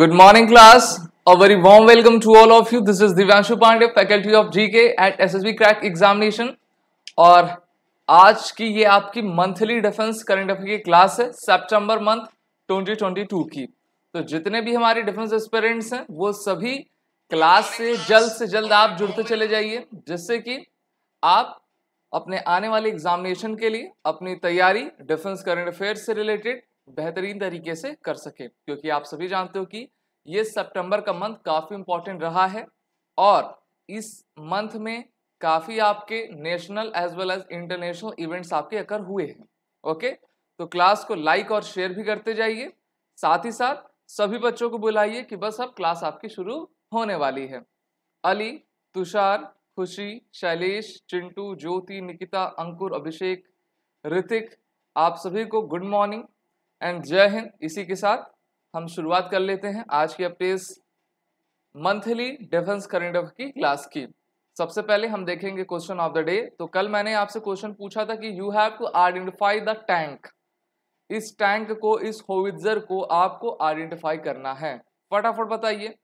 Good morning class morning class. A very warm welcome to all of you. This is Divyanshu Pandey, faculty at S S B crack examination और आज की ये आपकी monthly defence current affair की class है September month twenty twenty two की तो जितने भी हमारे डिफेंस एक्सपेरेंट्स हैं वो सभी क्लास से जल्द से जल्द आप जुड़ते चले जाइए जिससे कि आप अपने आने वाले एग्जामिनेशन के लिए अपनी तैयारी डिफेंस करंट अफेयर से रिलेटेड बेहतरीन तरीके से कर सके क्योंकि आप सभी जानते हो कि ये सितंबर का मंथ काफ़ी इम्पॉर्टेंट रहा है और इस मंथ में काफ़ी आपके national as well as international events आपके अकर हुए हैं ओके तो क्लास को लाइक और शेयर भी करते जाइए साथ ही साथ सभी बच्चों को बुलाइए कि बस अब क्लास आपकी शुरू होने वाली है अली तुषार खुशी शैलेश चिंटू ज्योति निकिता अंकुर अभिषेक ऋतिक आप सभी को गुड मॉर्निंग एंड जय हिंद इसी के साथ हम शुरुआत कर लेते हैं आज की अपने इस मंथली डिफेंस करेंट अफेयर की क्लास की सबसे पहले हम देखेंगे क्वेश्चन ऑफ द डे तो कल मैंने आपसे क्वेश्चन पूछा था कि you have to identify the tank इस टैंक को इस होविजर को आपको आइडेंटिफाई करना है फटाफट बताइए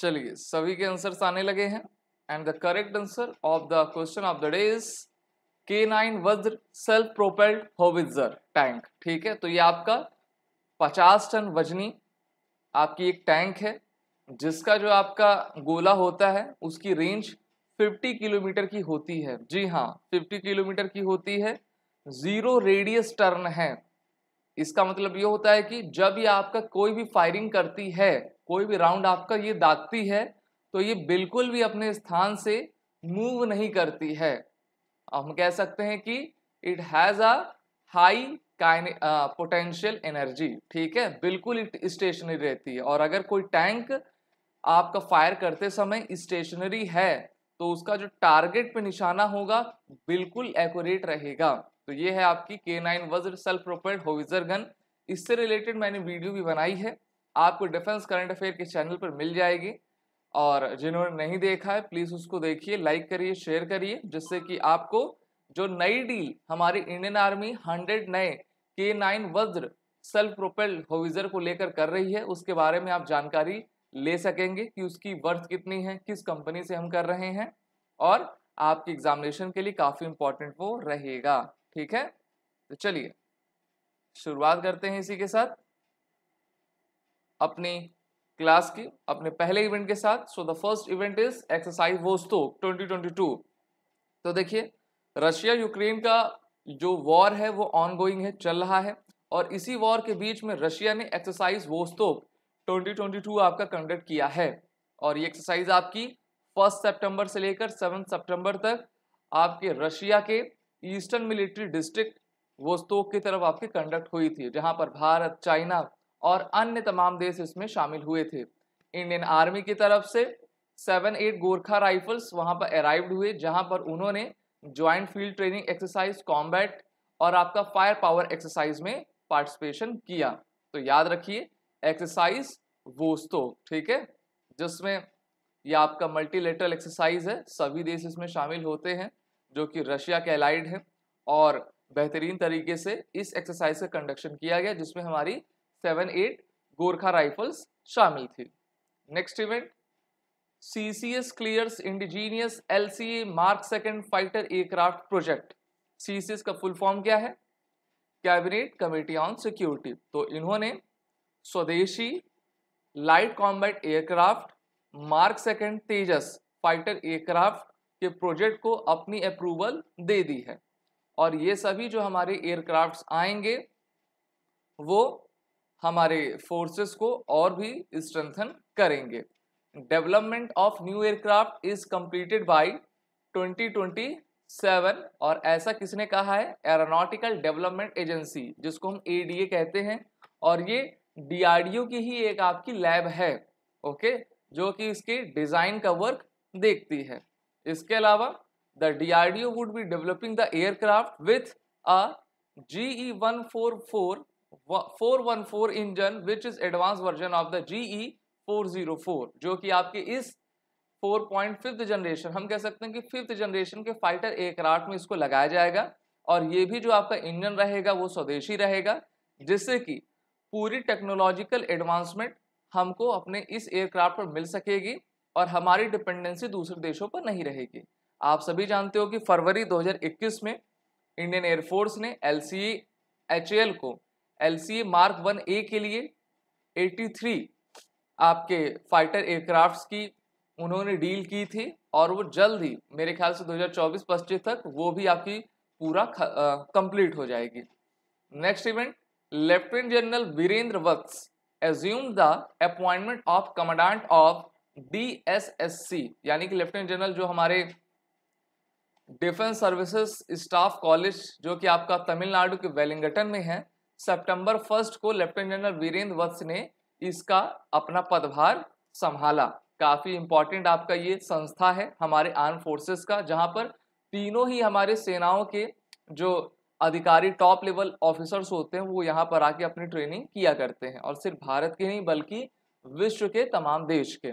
चलिए सभी के आंसर्स आने लगे हैं and the correct answer of the question of the day is K nine Vajra self propelled howitzer tank ठीक है तो ये आपका 50 टन वजनी आपकी एक टैंक है जिसका जो आपका गोला होता है उसकी रेंज 50 किलोमीटर की होती है जी हाँ 50 किलोमीटर की होती है जीरो रेडियस टर्न है इसका मतलब ये होता है कि जब ये आपका कोई भी फायरिंग करती है कोई भी राउंड आपका ये दागती है तो ये बिल्कुल भी अपने स्थान से मूव नहीं करती है हम कह सकते हैं कि it has a high potential energy ठीक है बिल्कुल इट स्टेशनरी रहती है और अगर कोई टैंक आपका फायर करते समय स्टेशनरी है तो उसका जो टारगेट पे निशाना होगा बिल्कुल एक्यूरेट रहेगा तो ये है आपकी K nine Vajra self propelled howitzer gun इससे रिलेटेड मैंने वीडियो भी बनाई है आपको डिफेंस करंट अफेयर के चैनल पर मिल जाएगी और जिन्होंने नहीं देखा है प्लीज़ उसको देखिए लाइक करिए शेयर करिए जिससे कि आपको जो नई डील हमारी इंडियन आर्मी हंड्रेड नए के नाइन वज्र सेल्फ प्रोपेल्ड होविजर को लेकर कर रही है उसके बारे में आप जानकारी ले सकेंगे कि उसकी वर्थ कितनी है किस कंपनी से हम कर रहे हैं और आपके एग्जामिनेशन के लिए काफ़ी इंपॉर्टेंट वो रहेगा ठीक है तो चलिए शुरुआत करते हैं इसी के साथ अपनी क्लास की अपने पहले इवेंट के साथ so the first event is exercise twenty 2022 तो देखिए रशिया यूक्रेन का जो वॉर है वो ऑनगोइंग है चल रहा है और इसी वॉर के बीच में रशिया ने एक्सरसाइज वोस्तोक 2022 आपका कंडक्ट किया है और ये एक्सरसाइज आपकी फर्स्ट सेप्टेम्बर से लेकर सेवन सेप्टेम्बर तक आपके रशिया के ईस्टर्न मिलिट्री डिस्ट्रिक्ट वोस्तोक की तरफ आपकी कंडक्ट हुई थी जहां पर भारत चाइना और अन्य तमाम देश इसमें शामिल हुए थे इंडियन आर्मी की तरफ से सेवन एट गोरखा राइफल्स वहां पर अराइव्ड हुए जहां पर उन्होंने joint field training exercise combat और आपका फायर पावर एक्सरसाइज में पार्टिसिपेशन किया तो याद रखिए एक्सरसाइज वोस्तो ठीक है जिसमें यह आपका मल्टीलेटरल एक्सरसाइज है सभी देश इसमें शामिल होते हैं जो कि रशिया के अलाइड है और बेहतरीन तरीके से इस एक्सरसाइज का कंडक्शन किया गया जिसमें हमारी सेवन एट गोरखा राइफल्स शामिल थी next event C C S clears indigenous L C A mark second fighter aircraft project C C S का फुल फॉर्म क्या है कैबिनेट कमेटी ऑन सिक्योरिटी तो इन्होंने स्वदेशी light combat aircraft mark second Tejas fighter aircraft के project को अपनी approval दे दी है और ये सभी जो हमारे एयरक्राफ्ट्स आएंगे वो हमारे फोर्सेस को और भी स्ट्रेंथन करेंगे development of new aircraft is completed by 2027 और ऐसा किसने कहा है एरोनॉटिकल डेवलपमेंट एजेंसी जिसको हम एडीए कहते हैं और ये डीआरडीओ की ही एक आपकी लैब है ओके जो कि इसके डिज़ाइन का वर्क देखती है इसके अलावा the D D R O would be developing the aircraft with a E one four four four one four engine which is advance version of the E four zero four जो कि आपके इस four point fifth generation हम कह सकते हैं कि fifth generation के फाइटर एयरक्राफ्ट में इसको लगाया जाएगा और ये भी जो आपका इंजन रहेगा वो स्वदेशी रहेगा जिससे कि पूरी टेक्नोलॉजिकल एडवांसमेंट हमको अपने इस एयरक्राफ्ट पर मिल सकेगी और हमारी डिपेंडेंसी दूसरे देशों पर नहीं रहेगी आप सभी जानते हो कि फरवरी 2021 में इंडियन एयरफोर्स ने एल सी एच एल को L C mark one A के लिए 83 आपके फाइटर एयरक्राफ्ट्स की उन्होंने डील की थी और वो जल्द ही मेरे ख्याल से 2024 हज़ार तक वो भी आपकी पूरा कंप्लीट हो जाएगी next event lieutenant general Virendra Vats assume the appointment of commandant of DSSC यानी कि लेफ्टिनेंट जनरल जो हमारे डिफेंस सर्विसेज स्टाफ कॉलेज जो कि आपका तमिलनाडु के वेलिंगटन में है सितंबर फर्स्ट को लेफ्टिनेंट जनरल वीरेंद्र वत्स ने इसका अपना पदभार संभाला काफ़ी इंपॉर्टेंट आपका ये संस्था है हमारे आर्म फोर्सेस का जहाँ पर तीनों ही हमारे सेनाओं के जो अधिकारी टॉप लेवल ऑफिसर्स होते हैं वो यहाँ पर आके अपनी ट्रेनिंग किया करते हैं और सिर्फ भारत के नहीं बल्कि विश्व के तमाम देश के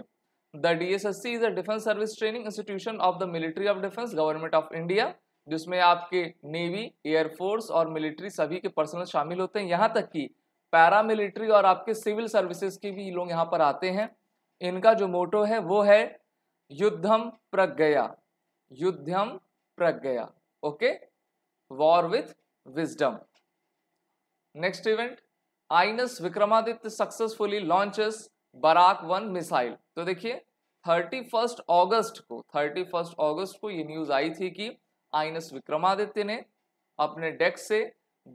the DSSC is a defence service training institution of the military of defence government of India जिसमें आपके नेवी एयरफोर्स और मिलिट्री सभी के पर्सनल शामिल होते हैं यहाँ तक कि पैरा मिलिट्री और आपके सिविल सर्विसेज के भी लोग यहाँ पर आते हैं इनका जो मोटो है वो है युद्धम प्रज्ञया युद्धम प्रज्ञया okay war with wisdom next event INS Vikramaditya successfully launches Barak one missile तो देखिए थर्टी फर्स्ट ऑगस्ट को थर्टी फर्स्ट अगस्त को ये न्यूज आई थी कि आई विक्रमादित्य ने अपने डेक से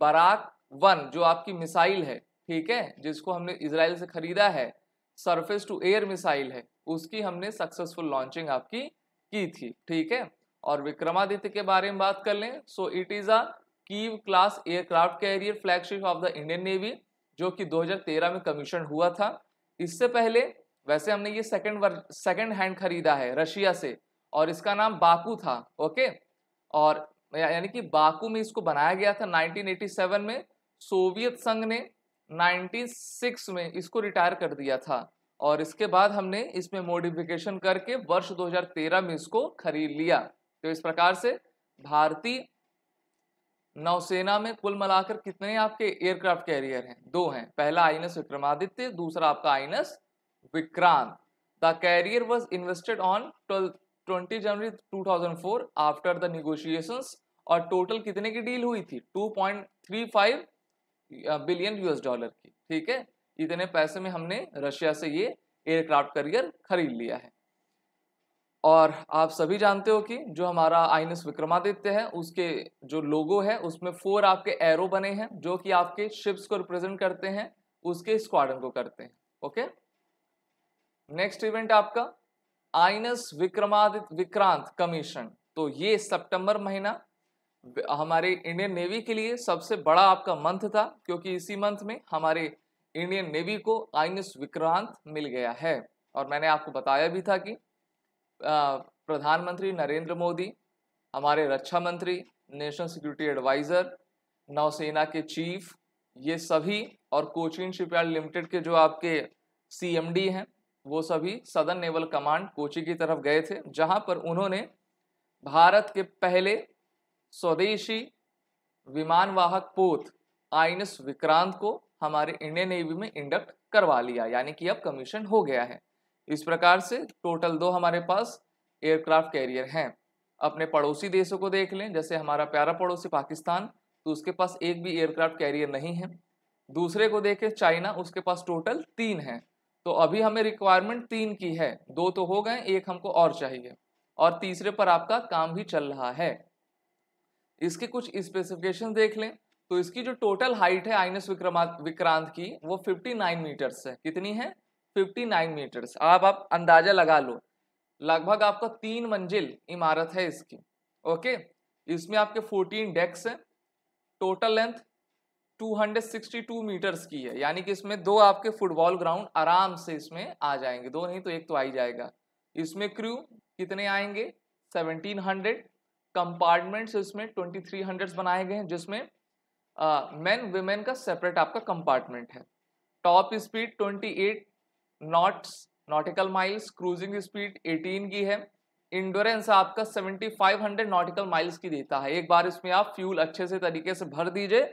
बराक वन जो आपकी मिसाइल है ठीक है जिसको हमने इसराइल से खरीदा है सरफेस टू एयर मिसाइल है उसकी हमने सक्सेसफुल लॉन्चिंग आपकी की थी ठीक है और विक्रमादित्य के बारे में बात कर लें so it is a Kiev class aircraft carrier flagship of the Indian navy जो कि 2013 में कमीशन हुआ था इससे पहले वैसे हमने ये सेकंड सेकंड हैंड खरीदा है रशिया से और इसका नाम बाकू था ओके और यानी कि बाकू में इसको बनाया गया था 1987 में सोवियत संघ ने 96 में इसको रिटायर कर दिया था और इसके बाद हमने इसमें मॉडिफिकेशन करके वर्ष 2013 में इसको खरीद लिया तो इस प्रकार से भारतीय नौसेना में कुल मिलाकर कितने आपके एयरक्राफ्ट कैरियर हैं दो हैं पहला आई विक्रमादित्य दूसरा आपका I Vikrant the carrier was invested on twenty January 2004 after the negotiations और टोटल कितने की डील हुई थी 2.35 बिलियन यूएस डॉलर की ठीक है इतने पैसे में हमने रशिया से ये एयरक्राफ्ट करियर खरीद लिया है और आप सभी जानते हो कि जो हमारा आई विक्रमादित्य है उसके जो लोगो है उसमें फोर आपके एरो बने हैं जो कि आपके शिप्स को रिप्रेजेंट करते हैं उसके स्क्वाडन को करते हैं ओके नेक्स्ट इवेंट आपका आइनस विक्रमादित्य विक्रांत कमीशन तो ये सितंबर महीना हमारे इंडियन नेवी के लिए सबसे बड़ा आपका मंथ था क्योंकि इसी मंथ में हमारे इंडियन नेवी को आइनस विक्रांत मिल गया है और मैंने आपको बताया भी था कि प्रधानमंत्री नरेंद्र मोदी हमारे रक्षा मंत्री नेशनल सिक्योरिटी एडवाइज़र नौसेना के चीफ ये सभी और कोचिन शिपयार्ड लिमिटेड के जो आपके सीएमडी हैं वो सभी सदन नेवल कमांड कोची की तरफ गए थे जहां पर उन्होंने भारत के पहले स्वदेशी विमानवाहक पोत आइनस विक्रांत को हमारे इंडियन नेवी में इंडक्ट करवा लिया यानी कि अब कमीशन हो गया है इस प्रकार से टोटल दो हमारे पास एयरक्राफ्ट कैरियर हैं अपने पड़ोसी देशों को देख लें जैसे हमारा प्यारा पड़ोसी पाकिस्तान तो उसके पास एक भी एयरक्राफ्ट कैरियर नहीं है दूसरे को देखें चाइना उसके पास टोटल तीन है तो अभी हमें रिक्वायरमेंट तीन की है दो तो हो गए एक हमको और चाहिए और तीसरे पर आपका काम भी चल रहा है इसके कुछ स्पेसिफिकेशन देख लें तो इसकी जो टोटल हाइट है आइनस विक्रमा विक्रांत की वो 59 मीटर्स है कितनी है फिफ्टी नाइन मीटर्स आप आप अंदाजा लगा लो लगभग आपका तीन मंजिल इमारत है इसकी ओके इसमें आपके फोर्टीन डेक्स हैं total length two hundred sixty two metres की है यानी कि इसमें दो आपके फुटबॉल ग्राउंड आराम से इसमें आ जाएंगे दो नहीं तो एक तो आ ही जाएगा इसमें क्रू कितने आएंगे सेवनटीन हंड्रेड कंपार्टमेंट्स इसमें ट्वेंटी थ्री हंड्रेड बनाए गए हैं जिसमें मैन वेमेन का सेपरेट आपका कंपार्टमेंट है top speed twenty eight knots nautical miles cruising speed 18 की है इंडोरेंस आपका 7500 नॉटिकल माइल्स की देता है एक बार इसमें आप फ्यूल अच्छे से तरीके से भर दीजिए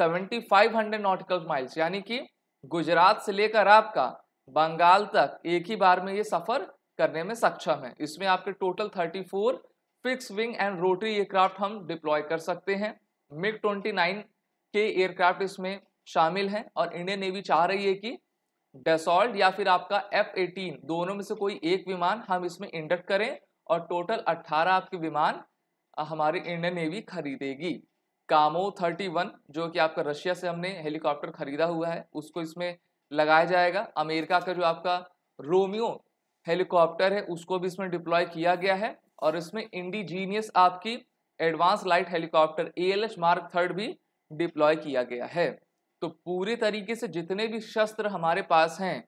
7500 नॉटिकल माइल्स यानी कि गुजरात से लेकर आपका बंगाल तक एक ही बार में ये सफ़र करने में सक्षम है इसमें आपके total 34 fix wing and rotary aircraft हम डिप्लॉय कर सकते हैं मिग 29 के एयरक्राफ्ट इसमें शामिल हैं और इंडियन नेवी चाह रही है कि डेसॉल्ट या फिर आपका एफ एटीन दोनों में से कोई एक विमान हम इसमें इंडक्ट करें और टोटल 18 आपके विमान हमारी इंडियन नेवी खरीदेगी कामो 31 जो कि आपका रशिया से हमने हेलीकॉप्टर खरीदा हुआ है उसको इसमें लगाया जाएगा अमेरिका का जो आपका रोमियो हेलीकॉप्टर है उसको भी इसमें डिप्लॉय किया गया है और इसमें इंडिजीनियस आपकी advance light helicopter A mark third भी डिप्लॉय किया गया है तो पूरे तरीके से जितने भी शस्त्र हमारे पास हैं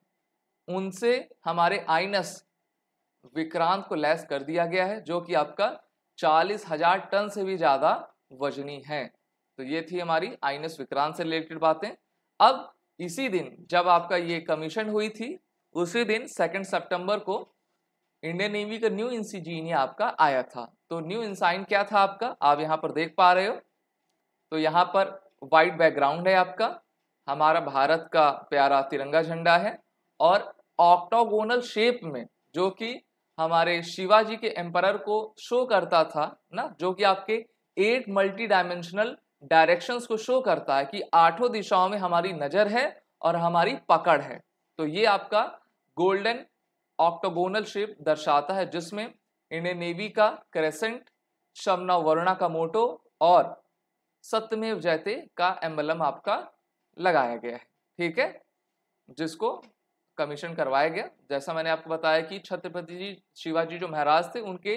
उनसे हमारे आइनस विक्रांत को लैस कर दिया गया है जो कि आपका चालीस हजार टन से भी ज़्यादा वजनी है तो ये थी हमारी आइनस विक्रांत से रिलेटेड बातें अब इसी दिन जब आपका ये कमीशन हुई थी उसी दिन सेकेंड सेप्टेम्बर को इंडियन नेवी का न्यू इंसीजीनिया आपका आया था तो न्यू इंसाइन क्या था आपका आप यहाँ पर देख पा रहे हो तो यहाँ पर वाइट बैकग्राउंड है आपका हमारा भारत का प्यारा तिरंगा झंडा है और ऑक्टोगोनल शेप में जो कि हमारे शिवाजी के एम्पर को शो करता था ना जो कि आपके एट मल्टी डायमेंशनल डायरेक्शंस को शो करता है कि आठों दिशाओं में हमारी नज़र है और हमारी पकड़ है तो ये आपका गोल्डन ऑक्टोगोनल शेप दर्शाता है जिसमें इंडियन नेवी का क्रेसेंट शमना वरुणा का मोटो और सत्यमेव जयते का एम्बलम आपका लगाया गया है ठीक है जिसको कमीशन करवाया गया जैसा मैंने आपको बताया कि छत्रपति जी शिवाजी जो महाराज थे उनके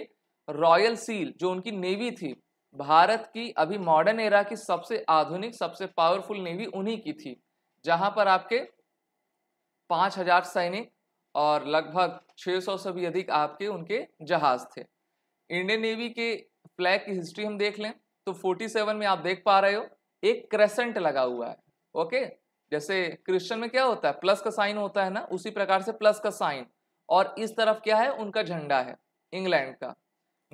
रॉयल सील जो उनकी नेवी थी भारत की अभी मॉडर्न एरा की सबसे आधुनिक सबसे पावरफुल नेवी उन्हीं की थी जहां पर आपके पाँच हजार सैनिक और लगभग 600 से भी अधिक आपके उनके जहाज थे इंडियन नेवी के फ्लैग की हिस्ट्री हम देख लें तो 47 में आप देख पा रहे हो एक क्रेसेंट लगा हुआ है ओके जैसे क्रिश्चियन में क्या होता है प्लस का साइन होता है ना उसी प्रकार से प्लस का साइन और इस तरफ क्या है उनका झंडा है इंग्लैंड का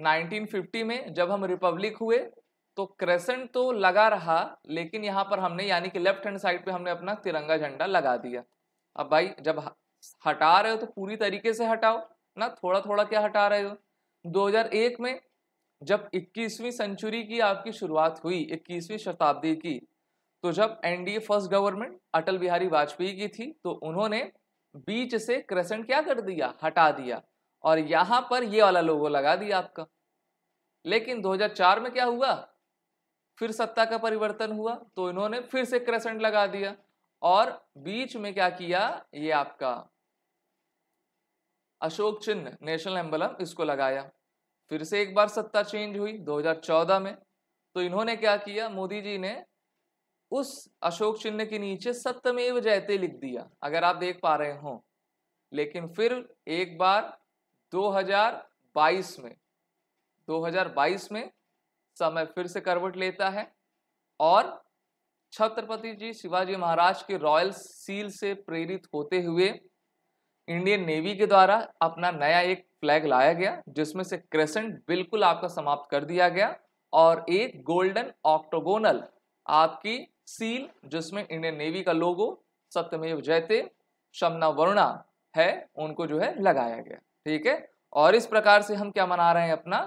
1950 में जब हम रिपब्लिक हुए तो क्रेसेंट तो लगा रहा लेकिन यहाँ पर हमने यानी कि लेफ्ट हैंड साइड पे हमने अपना तिरंगा झंडा लगा दिया अब भाई जब हटा रहे हो तो पूरी तरीके से हटाओ ना थोड़ा थोड़ा क्या हटा रहे हो 2001 में जब 21वीं सेंचुरी की आपकी शुरुआत हुई 21वीं शताब्दी की तो जब NDA first government Atal Bihari Vajpayee की थी तो उन्होंने बीच से क्रेसेंट क्या कर दिया हटा दिया और यहां पर ये वाला लोगो लगा दिया आपका लेकिन 2004 में क्या हुआ फिर सत्ता का परिवर्तन हुआ तो इन्होंने फिर से क्रेसेंट लगा दिया और बीच में क्या किया ये आपका अशोक चिन्ह नेशनल एम्बलम इसको लगाया फिर से एक बार सत्ता चेंज हुई 2014 में तो इन्होंने क्या किया मोदी जी ने उस अशोक चिन्ह के नीचे सत्यमेव जयते लिख दिया अगर आप देख पा रहे हो लेकिन फिर एक बार 2022 में 2022 में समय फिर से करवट लेता है और छत्रपति जी शिवाजी महाराज के रॉयल सील से प्रेरित होते हुए इंडियन नेवी के द्वारा अपना नया एक फ्लैग लाया गया जिसमें से क्रेसेंट बिल्कुल आपका समाप्त कर दिया गया और एक गोल्डन ऑक्टोगोनल आपकी सील जिसमें इंडियन नेवी का लोगो सत्यमेव जयते शमना वरुणा है उनको जो है लगाया गया ठीक है और इस प्रकार से हम क्या मना रहे हैं अपना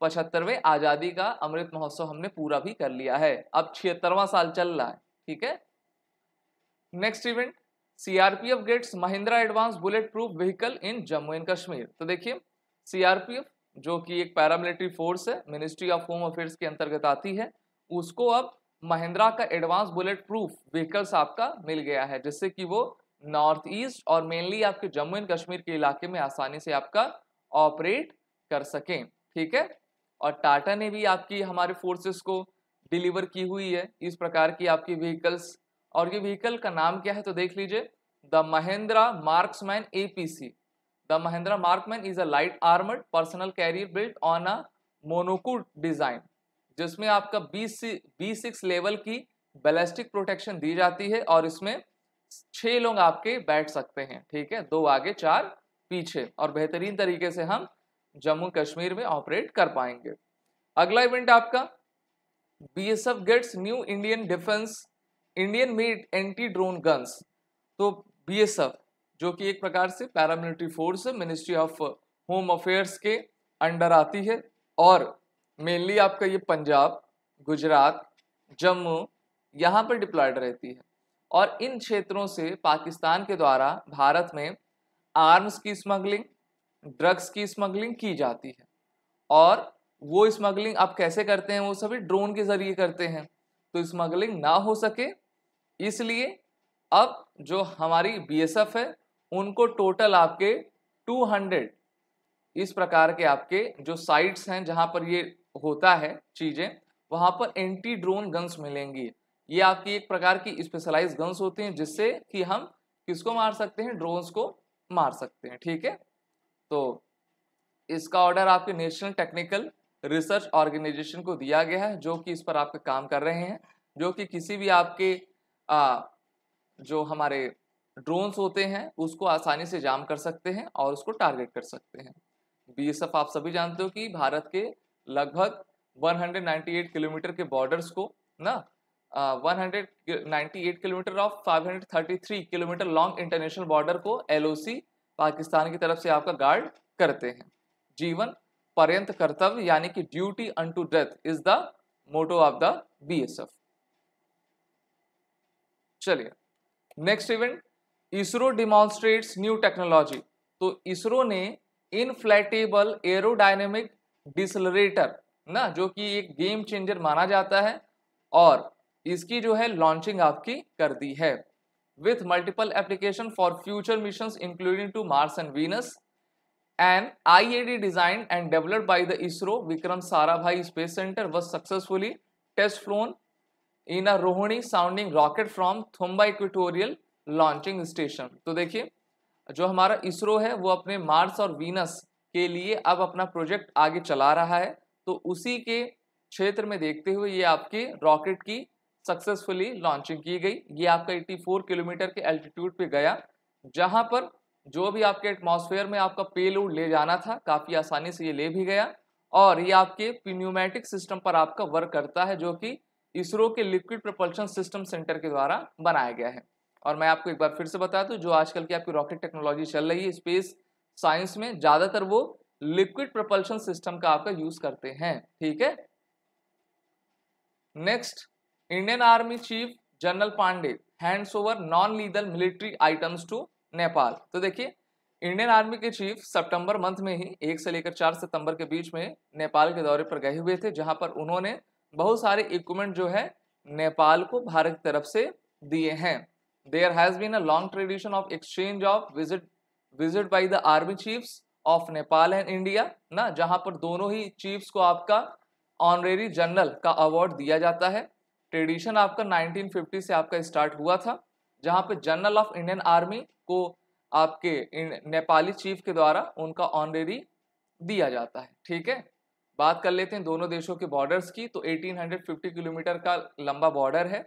पचहत्तरवें आज़ादी का अमृत महोत्सव हमने पूरा भी कर लिया है अब छिहत्तरवा साल चल रहा है ठीक है next event CRPF gets Mahindra advance bulletproof vehicle in Jammu and Kashmir तो देखिए सीआरपीएफ जो कि एक पैरामिलिट्री फोर्स है मिनिस्ट्री ऑफ होम अफेयर्स के अंतर्गत आती है उसको अब महिंद्रा का एडवांस बुलेट प्रूफ व्हीकल्स आपका मिल गया है जिससे कि वो नॉर्थ ईस्ट और मेनली आपके जम्मू एंड कश्मीर के इलाके में आसानी से आपका ऑपरेट कर सकें ठीक है और टाटा ने भी आपकी हमारे फोर्सेस को डिलीवर की हुई है इस प्रकार की आपकी व्हीकल्स और ये व्हीकल का नाम क्या है तो देख लीजिए the Mahindra marksman see the Mahindra marksman is a light armoured personnel carrier built on a monocoque design जिसमें आपका B C B six level की बैलिस्टिक प्रोटेक्शन दी जाती है और इसमें छह लोग आपके बैठ सकते हैं ठीक है दो आगे चार पीछे और बेहतरीन तरीके से हम जम्मू कश्मीर में ऑपरेट कर पाएंगे अगला इवेंट आपका B S F gets new Indian defence Indian made anti drone guns तो बी एस एफ जो कि एक प्रकार से paramilitary force ministry of home affairs के अंडर आती है और मेनली आपका ये पंजाब गुजरात जम्मू यहाँ पर डिप्लॉयड रहती है और इन क्षेत्रों से पाकिस्तान के द्वारा भारत में आर्म्स की स्मगलिंग ड्रग्स की स्मगलिंग की जाती है और वो स्मगलिंग आप कैसे करते हैं वो सभी ड्रोन के ज़रिए करते हैं तो स्मगलिंग ना हो सके इसलिए अब जो हमारी बीएसएफ है उनको टोटल आपके 200 इस प्रकार के आपके जो साइट्स हैं जहां पर ये होता है चीज़ें वहाँ पर एंटी ड्रोन गन्स मिलेंगी ये आपकी एक प्रकार की स्पेशलाइज गन्स होते हैं जिससे कि हम किसको मार सकते हैं ड्रोन्स को मार सकते हैं ठीक है तो इसका ऑर्डर आपके नेशनल टेक्निकल रिसर्च ऑर्गेनाइजेशन को दिया गया है जो कि इस पर आपके काम कर रहे हैं जो कि किसी भी आपके आ, जो हमारे ड्रोन्स होते हैं उसको आसानी से जाम कर सकते हैं और उसको टारगेट कर सकते हैं बी आप सभी जानते हो कि भारत के लगभग 198 किलोमीटर के बॉर्डर्स को ना uh, 198 kilometre of 533 kilometre long international border को एलओसी पाकिस्तान की तरफ से आपका गार्ड करते हैं जीवन पर्यंत कर्तव्य यानी कि duty unto death is the motto of the BSF चलिए next event ISRO demonstrates new technology तो इसरो ने इनफ्लैटेबल एरोडाइनेमिक डिसलरेटर ना जो कि एक गेम चेंजर माना जाता है और इसकी जो है लॉन्चिंग आपकी कर दी है with multiple application for future mission including to Mars and Venus and I A D design and developed by the ISRO Vikram Sarabhai space centre was successfully test flown in a Rohini sounding rocket from Thumba equatorial launching station तो देखिए जो हमारा इसरो है वो अपने Mars और Venus के लिए अब अपना प्रोजेक्ट आगे चला रहा है तो उसी के क्षेत्र में देखते हुए ये आपके रॉकेट की सक्सेसफुली लॉन्चिंग की गई ये आपका 84 किलोमीटर के एल्टीट्यूड पे गया जहाँ पर जो भी आपके एटमॉस्फेयर में आपका पेलोड ले जाना था काफ़ी आसानी से ये ले भी गया और ये आपके पिन्यूमेटिक सिस्टम पर आपका वर्क करता है जो कि इसरो के लिक्विड प्रपल्शन सिस्टम सेंटर के द्वारा बनाया गया है और मैं आपको एक बार फिर से बता दूँ जो आजकल की आपकी रॉकेट टेक्नोलॉजी चल रही है स्पेस साइंस में ज़्यादातर वो लिक्विड प्रपल्शन सिस्टम का आपका यूज़ करते हैं ठीक है next Indian army chief general Pande hands over non legal military items to Nepal तो देखिए इंडियन आर्मी के चीफ सितंबर मंथ में ही एक से लेकर चार सितंबर के बीच में नेपाल के दौरे पर गए हुए थे जहां पर उन्होंने बहुत सारे इक्विपमेंट जो है नेपाल को भारत की तरफ से दिए हैं there has been a long tradition of exchange of visit visit by the army chiefs of Nepal and India ना जहां पर दोनों ही चीफ्स को आपका ऑनरेरी जनरल का अवार्ड दिया जाता है ट्रेडिशन आपका 1950 से आपका स्टार्ट हुआ था जहां पर जनरल ऑफ इंडियन आर्मी को आपके नेपाली चीफ के द्वारा उनका ऑनरेरी दिया जाता है ठीक है बात कर लेते हैं दोनों देशों के बॉर्डर्स की तो 1850 किलोमीटर का लंबा बॉर्डर है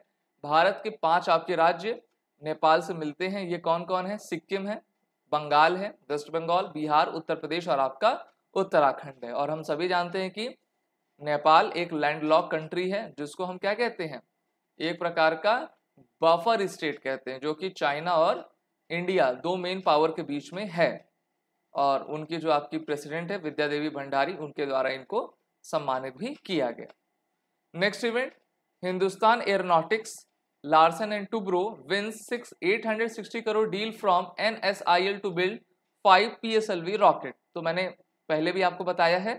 भारत के पांच आपके राज्य नेपाल से मिलते हैं ये कौन कौन है सिक्किम है बंगाल है वेस्ट बंगाल बिहार उत्तर प्रदेश और आपका उत्तराखंड है और हम सभी जानते हैं कि नेपाल एक लैंडलॉक कंट्री है जिसको हम क्या कहते हैं एक प्रकार का बफर स्टेट कहते हैं जो कि चाइना और इंडिया दो मेन पावर के बीच में है और उनकी जो आपकी प्रेसिडेंट है विद्या देवी भंडारी उनके द्वारा इनको सम्मानित भी किया गया next event Hindustan Aeronautics Larsen and Toubro wins six eight hundred sixty crore deal from N S I L to build five P S L V rocket तो मैंने पहले भी आपको बताया है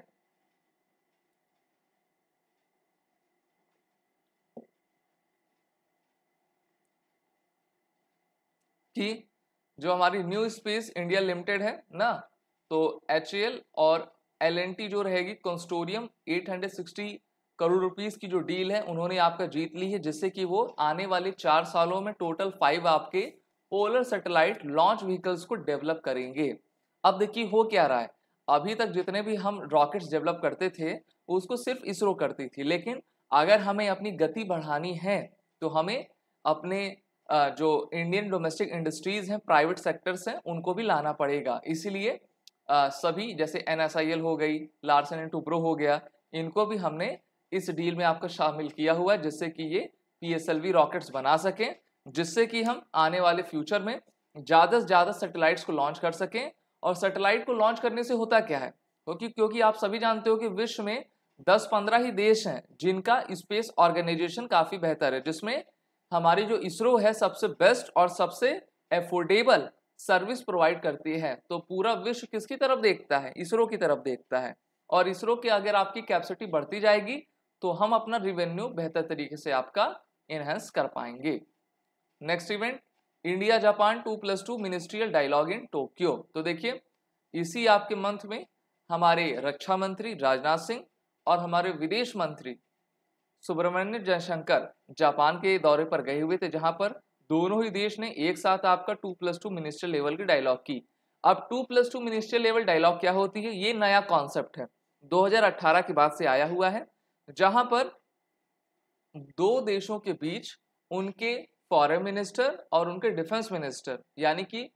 कि जो हमारी न्यू स्पेस इंडिया लिमिटेड है ना तो एच और एल जो रहेगी कंस्टोरियम 860 करोड़ रुपीस की जो डील है उन्होंने आपका जीत ली है जिससे कि वो आने वाले चार सालों में टोटल फाइव आपके पोलर सैटेलाइट लॉन्च व्हीकल्स को डेवलप करेंगे अब देखिए हो क्या रहा है अभी तक जितने भी हम रॉकेट्स डेवलप करते थे उसको सिर्फ इसरो करती थी लेकिन अगर हमें अपनी गति बढ़ानी है तो हमें अपने जो इंडियन डोमेस्टिक इंडस्ट्रीज़ हैं प्राइवेट सेक्टर्स हैं उनको भी लाना पड़ेगा इसीलिए सभी जैसे एन हो गई लार्सन एंड टूप्रो हो गया इनको भी हमने इस डील में आपका शामिल किया हुआ है जिससे कि ये पी रॉकेट्स बना सकें जिससे कि हम आने वाले फ्यूचर में ज़्यादा से ज़्यादा सेटेलाइट्स को लॉन्च कर सकें और सेटेलाइट को लॉन्च करने से होता क्या है क्योंकि क्योंकि आप सभी जानते हो कि विश्व में दस पंद्रह ही देश हैं जिनका स्पेस ऑर्गेनाइजेशन काफ़ी बेहतर है जिसमें हमारी जो इसरो है सबसे बेस्ट और सबसे एफोर्डेबल सर्विस प्रोवाइड करती है तो पूरा विश्व किसकी तरफ देखता है इसरो की तरफ देखता है और इसरो की अगर आपकी कैपेसिटी बढ़ती जाएगी तो हम अपना रिवेन्यू बेहतर तरीके से आपका एनहेंस कर पाएंगे next event India Japan two plus two ministerial dialogue in Tokyo तो देखिए इसी आपके मंथ में हमारे रक्षा मंत्री राजनाथ सिंह और हमारे विदेश मंत्री सुब्रमण्य जयशंकर जापान के दौरे पर गए हुए थे जहां पर दोनों ही देश ने एक साथ आपका two plus two ministerial level की डायलॉग की अब two plus two ministerial level dialogue क्या होती है ये नया कॉन्सेप्ट है 2018 के बाद से आया हुआ है जहां पर दो देशों के बीच उनके फॉरेन मिनिस्टर और उनके डिफेंस मिनिस्टर यानी कि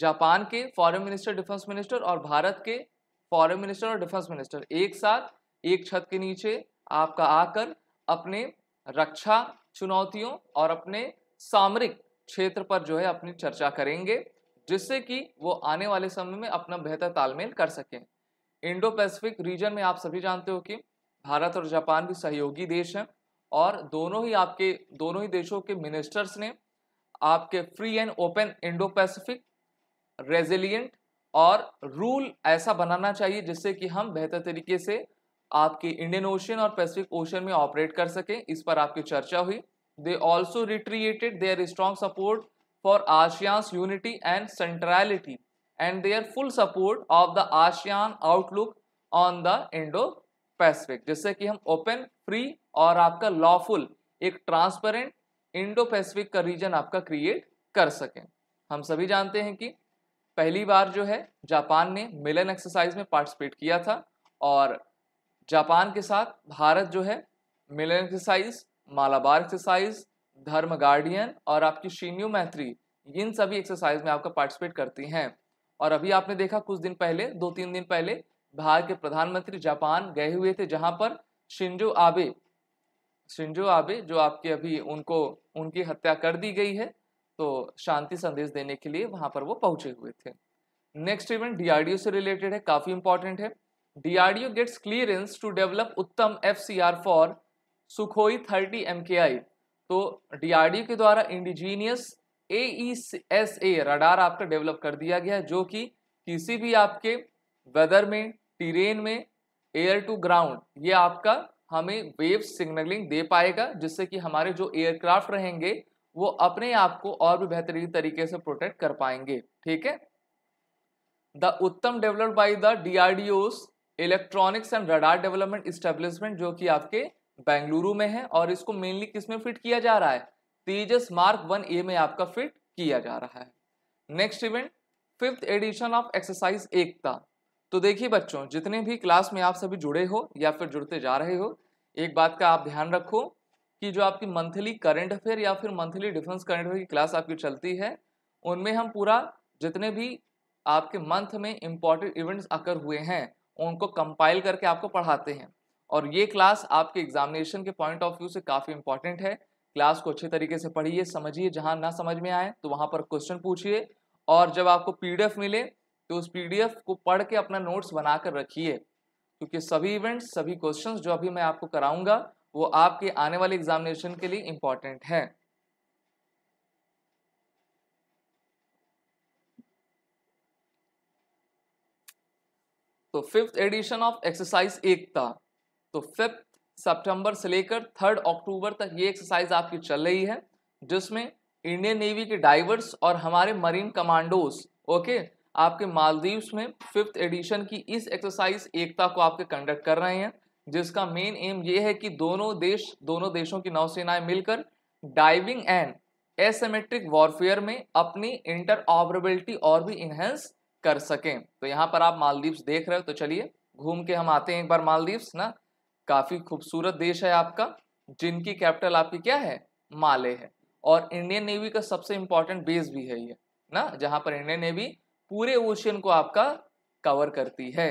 जापान के फॉरेन मिनिस्टर डिफेंस मिनिस्टर और भारत के फॉरेन मिनिस्टर और डिफेंस मिनिस्टर एक साथ एक छत के नीचे आपका आकर अपने रक्षा चुनौतियों और अपने सामरिक क्षेत्र पर जो है अपनी चर्चा करेंगे जिससे कि वो आने वाले समय में अपना बेहतर तालमेल कर सकें इंडो पैसिफिक रीजन में आप सभी जानते हो कि भारत और जापान भी सहयोगी देश हैं और दोनों ही आपके दोनों ही देशों के मिनिस्टर्स ने आपके free and open Indo Pacific resilient और रूल ऐसा बनाना चाहिए जिससे कि हम बेहतर तरीके से आपके इंडियन ओशन और पैसिफिक ओशन में ऑपरेट कर सकें इस पर आपकी चर्चा हुई they also reiterated their strong support for ASEAN's unity and centrality and their full support of the ASEAN outlook on the Indo Pacific जिससे कि हम ओपन फ्री और आपका लॉफुल एक ट्रांसपेरेंट इंडो पैसिफिक का रीजन आपका क्रिएट कर सकें हम सभी जानते हैं कि पहली बार जो है जापान ने मिलन एक्सरसाइज में पार्टिसिपेट किया था और जापान के साथ भारत जो है Milan exercise Malabar exercise Dharma guardian और आपकी शीन्यू मैत्री इन सभी एक्सरसाइज में आपका पार्टिसिपेट करती हैं और अभी आपने देखा कुछ दिन पहले दो तीन दिन पहले भारत के प्रधानमंत्री जापान गए हुए थे जहां पर शिंजो आबे शिंजो आबे जो आपके अभी उनको उनकी हत्या कर दी गई है तो शांति संदेश देने के लिए वहां पर वो पहुंचे हुए थे नेक्स्ट इवेंट डीआरडीओ से रिलेटेड है काफी इंपॉर्टेंट है DRDO gets clearance to develop Uttam F for Sukhoi thirty M तो डीआरडीओ के द्वारा इंडिजीनियस एस ए रडार आपका डेवलप कर दिया गया है जो कि किसी भी आपके वेदर में टीरेन में एयर टू ग्राउंड ये आपका हमें वेव सिग्नलिंग दे पाएगा जिससे कि हमारे जो एयरक्राफ्ट रहेंगे वो अपने आप को और भी बेहतरीन तरीके से प्रोटेक्ट कर पाएंगे ठीक है the Uttam developed by the DRDO's electronics and radar development establishment जो कि आपके बेंगलुरु में है और इसको मेनली किस में फिट किया जा रहा है तेजस मार्क वन ए में आपका फिट किया जा रहा है next event fifth edition of exercise Ekta तो देखिए बच्चों जितने भी क्लास में आप सभी जुड़े हो या फिर जुड़ते जा रहे हो एक बात का आप ध्यान रखो कि जो आपकी मंथली करेंट अफेयर या फिर मंथली डिफेंस करेंट अफेयर की क्लास आपकी चलती है उनमें हम पूरा जितने भी आपके मंथ में इम्पॉर्टेंट इवेंट्स आकर हुए हैं उनको कंपाइल करके आपको पढ़ाते हैं और ये क्लास आपके एग्जामिनेशन के पॉइंट ऑफ व्यू से काफ़ी इंपॉर्टेंट है क्लास को अच्छे तरीके से पढ़िए समझिए जहाँ ना समझ में आए तो वहाँ पर क्वेश्चन पूछिए और जब आपको पी मिले तो उस पीडीएफ को पढ़ के अपना नोट्स बना कर रखिए क्योंकि सभी इवेंट्स सभी क्वेश्चंस जो अभी मैं आपको कराऊंगा वो आपके आने वाले एग्जामिनेशन के लिए इंपॉर्टेंट है तो fifth edition of exercise Ekta तो फिफ्थ सितंबर से लेकर थर्ड अक्टूबर तक ये एक्सरसाइज आपकी चल रही है जिसमें इंडियन नेवी के डाइवर्स और हमारे मरीन कमांडोस ओके आपके मालदीव्स में फिफ्थ एडिशन की इस एक्सरसाइज एकता को आपके कंडक्ट कर रहे हैं जिसका मेन एम ये है कि दोनों देश दोनों देशों की नौसेनाएं मिलकर डाइविंग एंड एसेमेट्रिक वॉरफेयर में अपनी इंटर ऑपरेबिलिटी और भी इन्हेंस कर सकें तो यहाँ पर आप मालदीव्स देख रहे हो तो चलिए घूम के हम आते हैं एक बार मालदीव्स ना काफ़ी खूबसूरत देश है आपका जिनकी कैपिटल आपकी क्या है माले है और इंडियन नेवी का सबसे इंपॉर्टेंट बेस भी है ये ना जहाँ पर इंडियन नेवी पूरे ओशियन को आपका कवर करती है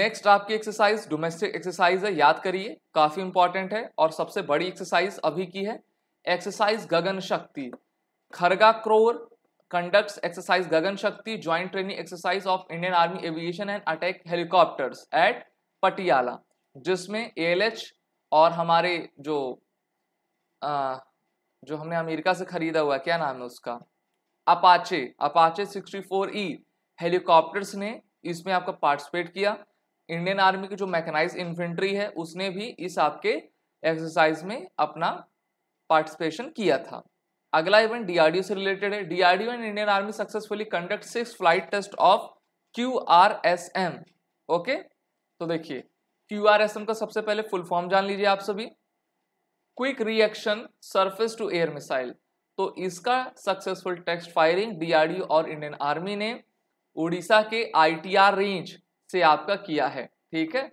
नेक्स्ट आपकी एक्सरसाइज डोमेस्टिक एक्सरसाइज है याद करिए काफी इंपॉर्टेंट है और सबसे बड़ी एक्सरसाइज अभी की है exercise Gagan Shakti Kharga corps conducts exercise Gagan Shakti joint training exercise of Indian army aviation and attack helicopters at Patiala जिसमें ALH और हमारे जो आ, जो हमने अमेरिका से खरीदा हुआ क्या नाम है उसका अपाचे अपाचे ई हेलीकॉप्टर्स ने इसमें आपका पार्टिसिपेट किया इंडियन आर्मी की जो मैकेनाइज इन्फेंट्री है उसने भी इस आपके एक्सरसाइज में अपना पार्टिसिपेशन किया था अगला इवेंट डीआरडीओ से रिलेटेड है DRDO and Indian army successfully conduct six flight test of Q R S M okay तो देखिए क्यू आर एस एम का सबसे पहले फुल फॉर्म जान लीजिए आप सभी quick reaction surface to air missile तो इसका सक्सेसफुल टेस्ट फायरिंग डीआरडीओ और इंडियन आर्मी ने उड़ीसा के आईटीआर रेंज से आपका किया है ठीक है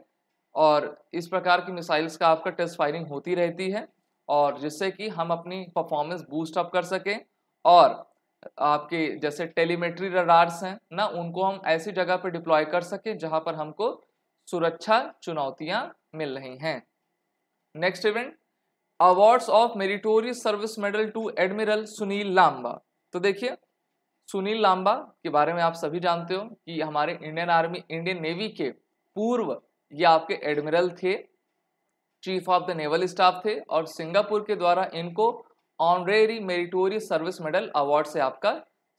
और इस प्रकार की मिसाइल्स का आपका टेस्ट फायरिंग होती रहती है और जिससे कि हम अपनी परफॉर्मेंस बूस्ट अप कर सकें और आपके जैसे टेलीमेट्री रडार्स हैं ना उनको हम ऐसी जगह पर डिप्लॉय कर सकें जहाँ पर हमको सुरक्षा चुनौतियाँ मिल रही हैं next event awards of meritorious service medal to admiral Sunil Lanba तो देखिए सुनील लांबा के बारे में आप सभी जानते हो कि हमारे इंडियन आर्मी इंडियन नेवी के पूर्व ये आपके एडमिरल थे chief of the naval staff थे और सिंगापुर के द्वारा इनको honorary meritorious service medal award से आपका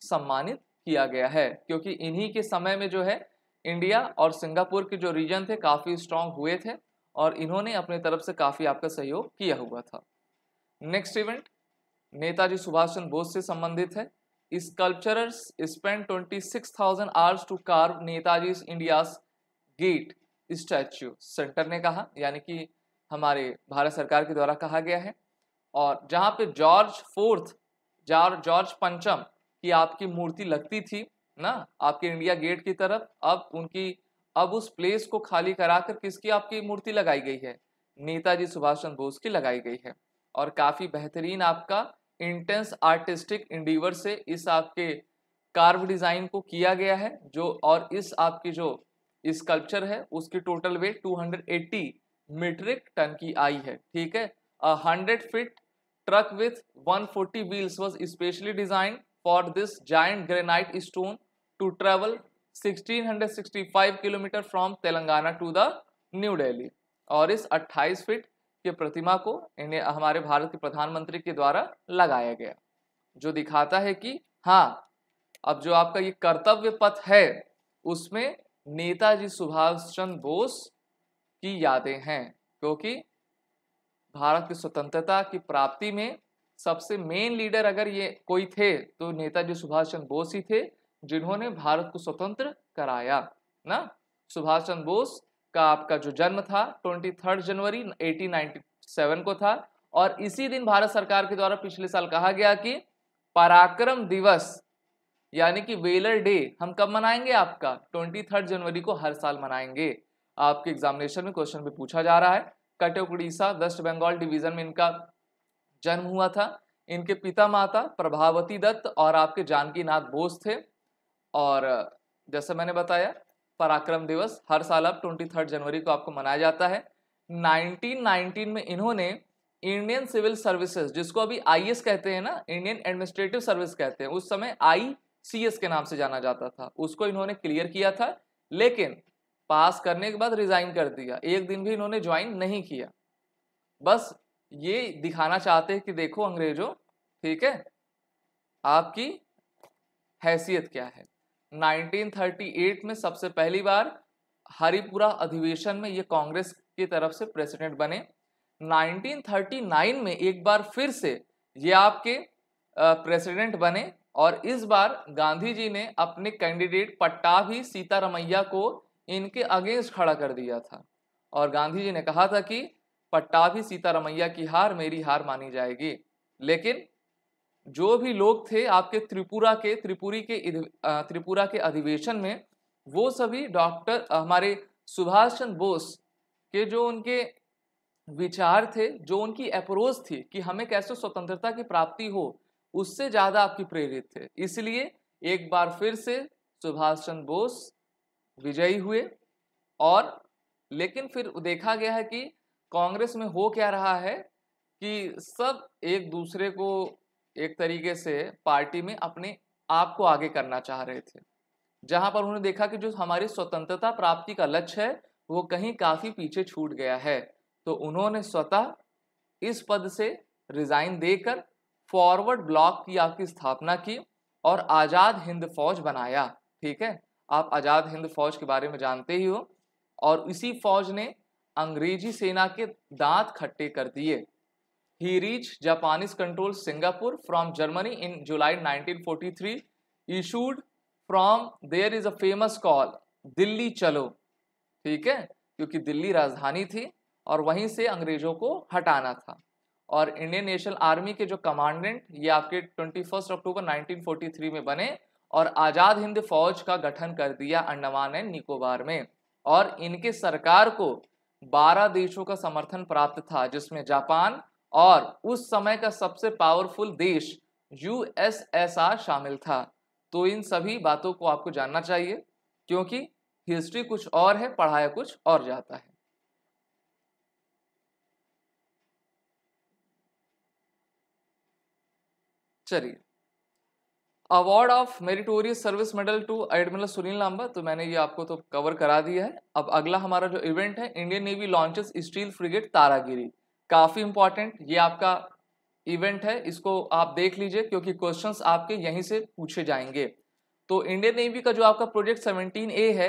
सम्मानित किया गया है क्योंकि इन्हीं के समय में जो है इंडिया और सिंगापुर के जो रीजन थे काफ़ी स्ट्रांग हुए थे और इन्होंने अपने तरफ से काफ़ी आपका सहयोग किया हुआ था नेक्स्ट इवेंट नेताजी सुभाष चंद्र बोस से संबंधित है sculptors spend twenty six thousand hours to carve Netaji India gate statue centre ने कहा यानी कि हमारे भारत सरकार के द्वारा कहा गया है और जहाँ पे जॉर्ज फोर्थ जॉर्ज पंचम की आपकी मूर्ति लगती थी ना आपके इंडिया गेट की तरफ अब उनकी अब उस प्लेस को खाली कराकर किसकी आपकी मूर्ति लगाई गई है नेताजी सुभाष चंद्र बोस की लगाई गई है और काफ़ी बेहतरीन आपका इंटेंस आर्टिस्टिक इंडीवर से इस आपके कार्व डिज़ाइन को किया गया है जो और इस आपकी जो स्कल्पचर है उसकी टोटल वेट 280 मीट्रिक टन की आई है ठीक है hundred feet truck with 140 wheels was specially design for this giant granite stone to travel 1665 kilometre from Telangana to the new Delhi और इस 28 फीट की प्रतिमा को इन्हें हमारे भारत के प्रधानमंत्री के द्वारा लगाया गया जो दिखाता है कि हाँ अब जो आपका ये कर्तव्य पथ है उसमें नेताजी सुभाष चंद्र बोस की यादें हैं क्योंकि भारत की स्वतंत्रता की प्राप्ति में सबसे मेन लीडर अगर ये कोई थे तो नेताजी सुभाष चंद्र बोस ही थे जिन्होंने भारत को स्वतंत्र कराया ना सुभाष चंद्र बोस का आपका जो जन्म था 23 जनवरी 1897 को था और इसी दिन भारत सरकार के द्वारा पिछले साल कहा गया कि पराक्रम दिवस यानी कि वेलर डे हम कब मनाएंगे आपका 23 जनवरी को हर साल मनाएंगे आपके एग्जामिनेशन में क्वेश्चन भी पूछा जा रहा है कटक उड़ीसा वेस्ट बंगाल डिवीजन में इनका जन्म हुआ था इनके पिता माता प्रभावती दत्त और आपके जानकीनाथ बोस थे और जैसे मैंने बताया पराक्रम दिवस हर साल अब ट्वेंटी थर्ड जनवरी को आपको मनाया जाता है 1919 में इन्होंने इंडियन सिविल सर्विसेज जिसको अभी आई कहते हैं ना इंडियन एडमिनिस्ट्रेटिव सर्विस कहते हैं उस समय आई के नाम से जाना जाता था उसको इन्होंने क्लियर किया था लेकिन पास करने के बाद रिजाइन कर दिया एक दिन भी इन्होंने ज्वाइन नहीं किया बस ये दिखाना चाहते हैं कि देखो अंग्रेजों ठीक है आपकी हैसियत क्या है 1938 में सबसे पहली बार हरिपुरा अधिवेशन में ये कांग्रेस की तरफ से प्रेसिडेंट बने 1939 में एक बार फिर से ये आपके प्रेसिडेंट बने और इस बार गांधी जी ने अपने कैंडिडेट पट्टा भी सीतारमैया को इनके अगेंस्ट खड़ा कर दिया था और गांधी जी ने कहा था कि पट्टा भी सीतारमैया की हार मेरी हार मानी जाएगी लेकिन जो भी लोग थे आपके त्रिपुरा के त्रिपुरी के त्रिपुरा के अधिवेशन में वो सभी डॉक्टर हमारे सुभाष चंद्र बोस के जो उनके विचार थे जो उनकी अप्रोच थी कि हमें कैसे स्वतंत्रता की प्राप्ति हो उससे ज़्यादा आपकी प्रेरित थे इसलिए एक बार फिर से सुभाष चंद्र बोस विजयी हुए और लेकिन फिर देखा गया है कि कांग्रेस में हो क्या रहा है कि सब एक दूसरे को एक तरीके से पार्टी में अपने आप को आगे करना चाह रहे थे जहां पर उन्होंने देखा कि जो हमारी स्वतंत्रता प्राप्ति का लक्ष्य है वो कहीं काफी पीछे छूट गया है तो उन्होंने स्वतः इस पद से रिजाइन देकर फॉरवर्ड ब्लॉक की आपकी स्थापना की और आज़ाद हिंद फौज बनाया ठीक है आप आज़ाद हिंद फौज के बारे में जानते ही हो और इसी फौज ने अंग्रेजी सेना के दांत खट्टे कर दिए He reached Japanese controlled Singapore from Germany in July 1943. Issued from there is a famous call Delhi चलो ठीक है क्योंकि दिल्ली राजधानी थी और वहीं से अंग्रेजों को हटाना था और इंडियन नेशनल आर्मी के जो कमांडेंट ये आपके 21 अक्टूबर 1943 में बने और आज़ाद हिंद फौज का गठन कर दिया अंडमान एंड निकोबार में और इनके सरकार को 12 देशों का समर्थन प्राप्त था जिसमें जापान और उस समय का सबसे पावरफुल देश यूएसएसआर शामिल था तो इन सभी बातों को आपको जानना चाहिए क्योंकि हिस्ट्री कुछ और है पढ़ाया कुछ और जाता है चलिए award of meritorious service medal to admiral Sunil Lanba तो मैंने ये आपको तो कवर करा दिया है अब अगला हमारा जो इवेंट है Indian navy launches stealth frigate Taragiri काफ़ी इंपॉर्टेंट ये आपका इवेंट है इसको आप देख लीजिए क्योंकि क्वेश्चंस आपके यहीं से पूछे जाएंगे तो इंडियन नेवी का जो आपका प्रोजेक्ट 17 ए है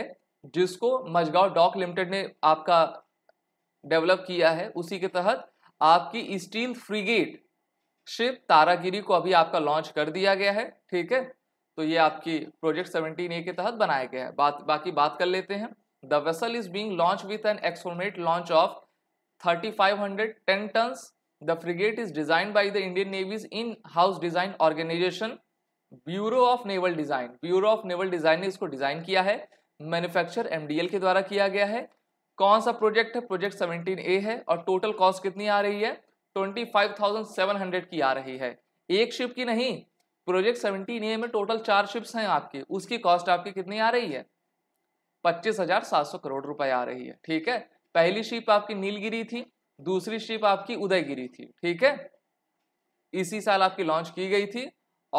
जिसको मजगांव डॉक लिमिटेड ने आपका डेवलप किया है उसी के तहत आपकी स्टील फ्रीगेट शिप तारागिरी को अभी आपका लॉन्च कर दिया गया है ठीक है तो ये आपकी प्रोजेक्ट सेवनटीन ए के तहत बनाया गया है बात बाकी बात कर लेते हैं the vessel is being launch with an approximate launch of thirty five hundred ten tons. The frigate is design by the Indian navy's in house design organisation bureau of naval design bureau of naval design ने इसको design किया है manufacture MDL के द्वारा किया गया है कौन सा प्रोजेक्ट है प्रोजेक्ट 17 ए है और टोटल कॉस्ट कितनी आ रही है twenty five thousand seven hundred की आ रही है एक शिप की नहीं प्रोजेक्ट सेवनटीन ए में टोटल चार शिप्स हैं आपकी उसकी कॉस्ट आपकी कितनी आ रही है पच्चीस हजार सात सौ करोड़ रुपए आ रही है ठीक है पहली शिप आपकी नीलगिरी थी दूसरी शिप आपकी उदयगिरी थी ठीक है इसी साल आपकी लॉन्च की गई थी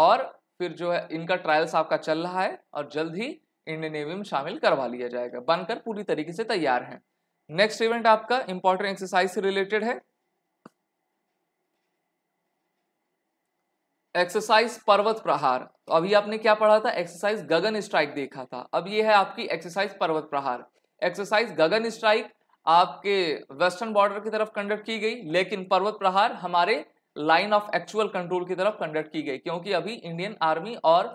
और फिर जो है इनका ट्रायल्स आपका चल रहा है और जल्द ही इंडियन नेवी में शामिल करवा लिया जाएगा बनकर पूरी तरीके से तैयार है नेक्स्ट इवेंट आपका इंपॉर्टेंट एक्सरसाइज से रिलेटेड है एक्सरसाइज पर्वत प्रहार तो अभी आपने क्या पढ़ा था एक्सरसाइज गगन स्ट्राइक देखा था अब ये है आपकी exercise Parvat Prahar exercise Gagan strike आपके वेस्टर्न बॉर्डर की तरफ कंडक्ट की गई लेकिन पर्वत प्रहार हमारे लाइन ऑफ एक्चुअल कंट्रोल की तरफ कंडक्ट की गई क्योंकि अभी इंडियन आर्मी और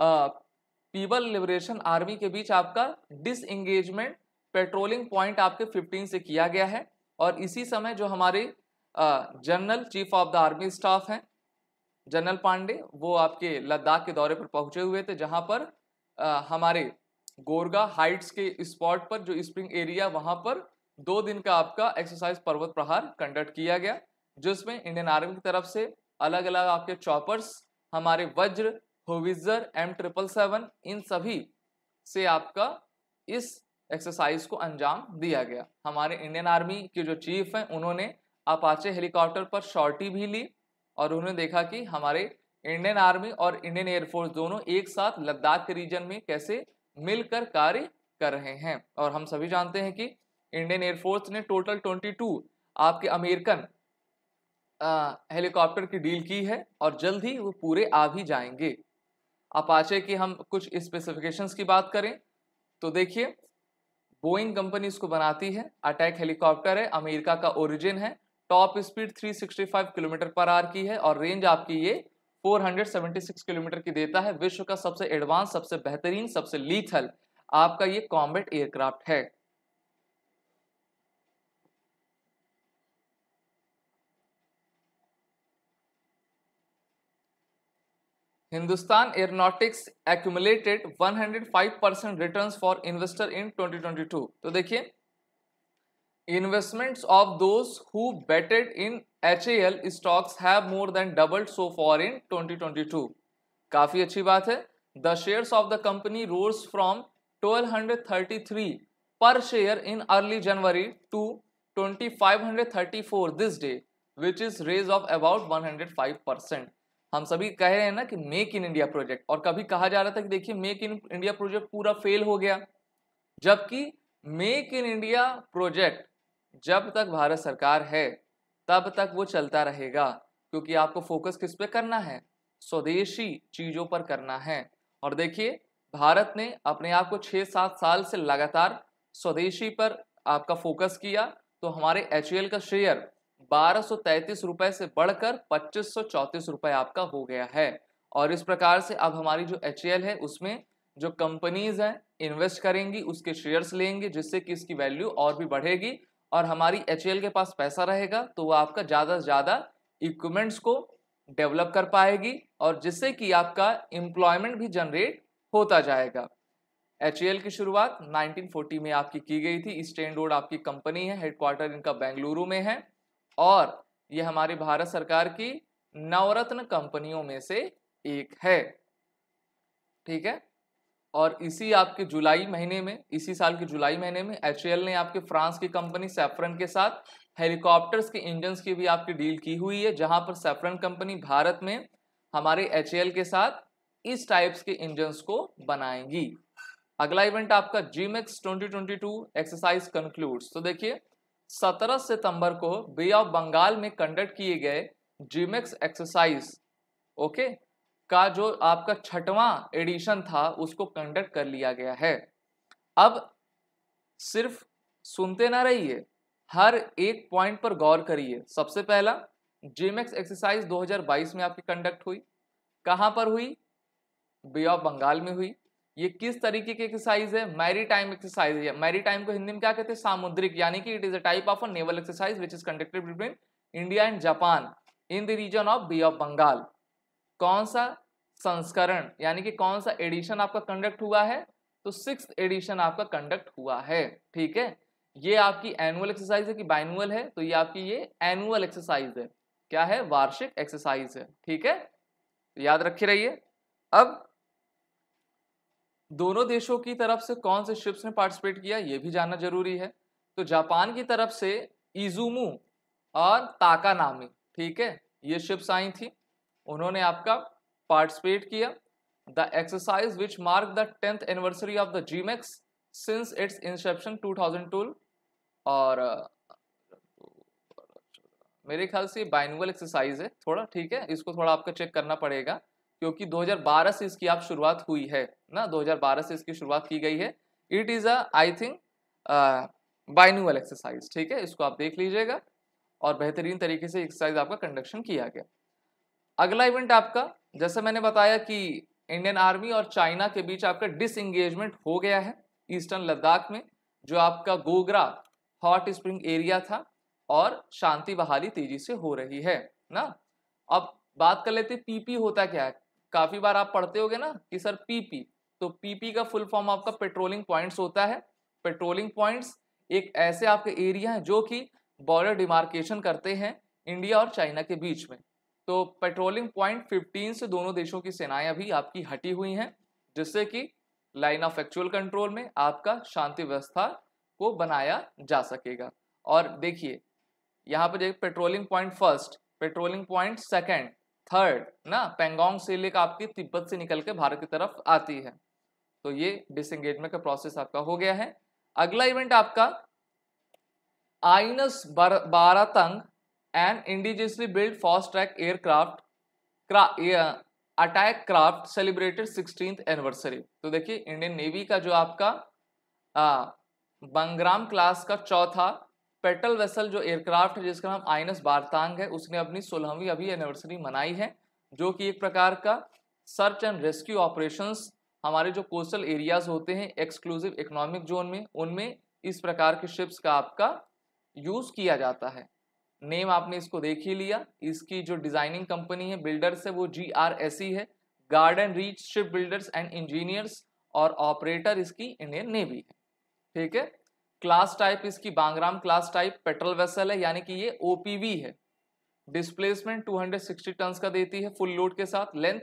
पीपल लिबरेशन आर्मी के बीच आपका डिसंगेजमेंट पेट्रोलिंग पॉइंट आपके 15 से किया गया है और इसी समय जो हमारे general chief of the army staff हैं जनरल पांडे वो आपके लद्दाख के दौरे पर पहुंचे हुए थे जहां पर आ, हमारे गोरगा हाइट्स के स्पॉट पर जो स्प्रिंग एरिया वहां पर दो दिन का आपका एक्सरसाइज पर्वत प्रहार कंडक्ट किया गया जिसमें इंडियन आर्मी की तरफ से अलग अलग आपके चॉपर्स हमारे Vajra howitzer M triple seven इन सभी से आपका इस एक्सरसाइज को अंजाम दिया गया हमारे इंडियन आर्मी के जो चीफ हैं उन्होंने अपाचे हेलीकॉप्टर पर शॉर्टी भी ली और उन्होंने देखा कि हमारे इंडियन आर्मी और इंडियन एयरफोर्स दोनों एक साथ लद्दाख के रीजन में कैसे मिलकर कार्य कर रहे हैं और हम सभी जानते हैं कि इंडियन एयरफोर्स ने टोटल 22 आपके अमेरिकन हेलीकॉप्टर की डील की है और जल्द ही वो पूरे आ भी जाएंगे अपाचे की हम कुछ स्पेसिफिकेशंस की बात करें तो देखिए बोइंग कंपनी इसको बनाती है अटैक हेलीकॉप्टर है अमेरिका का ओरिजिन है top speed 365 kilometre per hour की है और रेंज आपकी ये 476 किलोमीटर की देता है विश्व का सबसे एडवांस सबसे बेहतरीन सबसे लीथल आपका ये कॉम्बेट एयरक्राफ्ट है Hindustan Aeronautics accumulated 105 percent return for investor in 2022 तो देखिए investments of those who betted in H stocks have doubled so far in 2022 काफी अच्छी बात है the shares of the company rolls from three per share in early January to twenty four this day which is raise of about five percent हम सभी कह रहे हैं ना कि मेक इन इंडिया प्रोजेक्ट और कभी कहा जा रहा था कि देखिए मेक इन इंडिया प्रोजेक्ट पूरा फेल हो गया जबकि मेक इन इंडिया प्रोजेक्ट जब तक भारत सरकार है तब तक वो चलता रहेगा क्योंकि आपको फोकस किस पे करना है स्वदेशी चीज़ों पर करना है और देखिए भारत ने अपने आप को छः सात साल से लगातार स्वदेशी पर आपका फोकस किया तो हमारे एच का शेयर बारह रुपए से बढ़कर पच्चीस रुपए आपका हो गया है और इस प्रकार से अब हमारी जो एच है उसमें जो कंपनीज हैं इन्वेस्ट करेंगी उसके शेयर्स लेंगे जिससे कि इसकी वैल्यू और भी बढ़ेगी और हमारी एच के पास पैसा रहेगा तो वह आपका ज़्यादा से ज़्यादा इक्विपमेंट्स को डेवलप कर पाएगी और जिससे कि आपका एम्प्लॉयमेंट भी जनरेट होता जाएगा एच की शुरुआत 1940 में आपकी की गई थी स्टैंड रोड आपकी कंपनी है हेडक्वार्टर इनका बेंगलुरु में है और ये हमारी भारत सरकार की नवरत्न कंपनियों में से एक है ठीक है और इसी आपके जुलाई महीने में इसी साल के जुलाई महीने में एच ने आपके फ्रांस की कंपनी सेफरन के साथ हेलीकॉप्टर्स के इंजन की भी आपकी डील की हुई है जहां पर सेफरन कंपनी भारत में हमारे एच के साथ इस टाइप्स के इंजन को बनाएंगी अगला इवेंट आपका जीमेक्स 2022 एक्सरसाइज कंक्लूड्स तो देखिए 17 सितंबर को बे ऑफ बंगाल में कंडक्ट किए गए जीमेक्स एक्सरसाइज ओके का जो आपका छठवां एडिशन था उसको कंडक्ट कर लिया गया है अब सिर्फ सुनते ना रहिए हर एक पॉइंट पर गौर करिए सबसे पहला जीमेक्स एक्सरसाइज 2022 में आपकी कंडक्ट हुई कहाँ पर हुई बे ऑफ बंगाल में हुई ये किस तरीके की एक्सरसाइज है मैरी टाइम एक्सरसाइज है मैरी टाइम को हिंदी में क्या कहते हैं सामुद्रिक यानी कि it is a type of a naval exercise which is conducted between India and Japan in the region of bay of Bengal कौन सा संस्करण यानी कि कौन सा एडिशन आपका कंडक्ट हुआ है तो सिक्स एडिशन आपका कंडक्ट हुआ है ठीक है ये आपकी एनुअल एक्सरसाइज है कि बाइनुअल है तो ये आपकी ये एनुअल एक्सरसाइज है क्या है वार्षिक एक्सरसाइज है ठीक है याद रखे रहिए अब दोनों देशों की तरफ से कौन से शिप्स ने पार्टिसिपेट किया ये भी जानना जरूरी है तो जापान की तरफ से इजुमु और ताका नामी ठीक है ये शिप्स आई थी उन्होंने आपका पार्टिसिपेट किया the exercise which mark the tenth anniversary of the JIMEX since its inception टूल और मेरे ख्याल से बाइनुअल एक्सरसाइज है थोड़ा ठीक है इसको थोड़ा आपका चेक करना पड़ेगा क्योंकि 2012 से इसकी आप शुरुआत हुई है ना 2012 से इसकी शुरुआत की गई है it is I think biannual exercise ठीक है इसको आप देख लीजिएगा और बेहतरीन तरीके से एक्सरसाइज आपका कंडक्शन किया गया अगला इवेंट आपका जैसे मैंने बताया कि इंडियन आर्मी और चाइना के बीच आपका डिसंगेजमेंट हो गया है ईस्टर्न लद्दाख में जो आपका गोगरा हॉट स्प्रिंग एरिया था और शांति बहाली तेजी से हो रही है ना अब बात कर लेते पीपी होता क्या है काफी बार आप पढ़ते हो ना कि sir P P P P full form आपका पेट्रोलिंग पॉइंट्स होता है पेट्रोलिंग पॉइंट्स एक ऐसे आपके एरिया हैं जो कि बॉर्डर डिमार्केशन करते हैं इंडिया और चाइना के बीच में तो पेट्रोलिंग पॉइंट 15 से दोनों देशों की सेनाएं अभी आपकी हटी हुई हैं जिससे कि लाइन ऑफ एक्चुअल कंट्रोल में आपका शांति व्यवस्था को बनाया जा सकेगा और देखिए यहाँ पर patrolling point first patrolling point second third ना पेंगोंग से लेकर आपकी तिब्बत से निकल के भारत की तरफ आती है तो ये डिसंगेजमेंट का प्रोसेस आपका हो गया है अगला इवेंट आपका INS Baratang and indigenously build fast track aircraft attack craft celebrated sixteen anniversary तो देखिए इंडियन नेवी का जो आपका आ, बंग्राम क्लास का चौथा पेटल वेसल जो एयरक्राफ्ट है जिसका नाम आइनस बारतांग है उसने अपनी सोलहवीं अभी एनिवर्सरी मनाई है जो कि एक प्रकार का सर्च एंड रेस्क्यू ऑपरेशंस हमारे जो कोस्टल एरियाज होते हैं एक्सक्लूसिव इकोनॉमिक जोन में उनमें इस प्रकार के शिप्स का आपका यूज़ किया जाता है नेम आपने इसको देख ही लिया इसकी जो डिज़ाइनिंग कंपनी है बिल्डर्स है वो जी आर एस ई है garden reach ship builders and engineers और ऑपरेटर इसकी इंडियन नेवी है ठीक है क्लास टाइप इसकी Bangaram class type patrol vessel है यानी कि ये ओपीवी है डिस्प्लेसमेंट 260 हंड्रेड का देती है फुल लोड के साथ लेंथ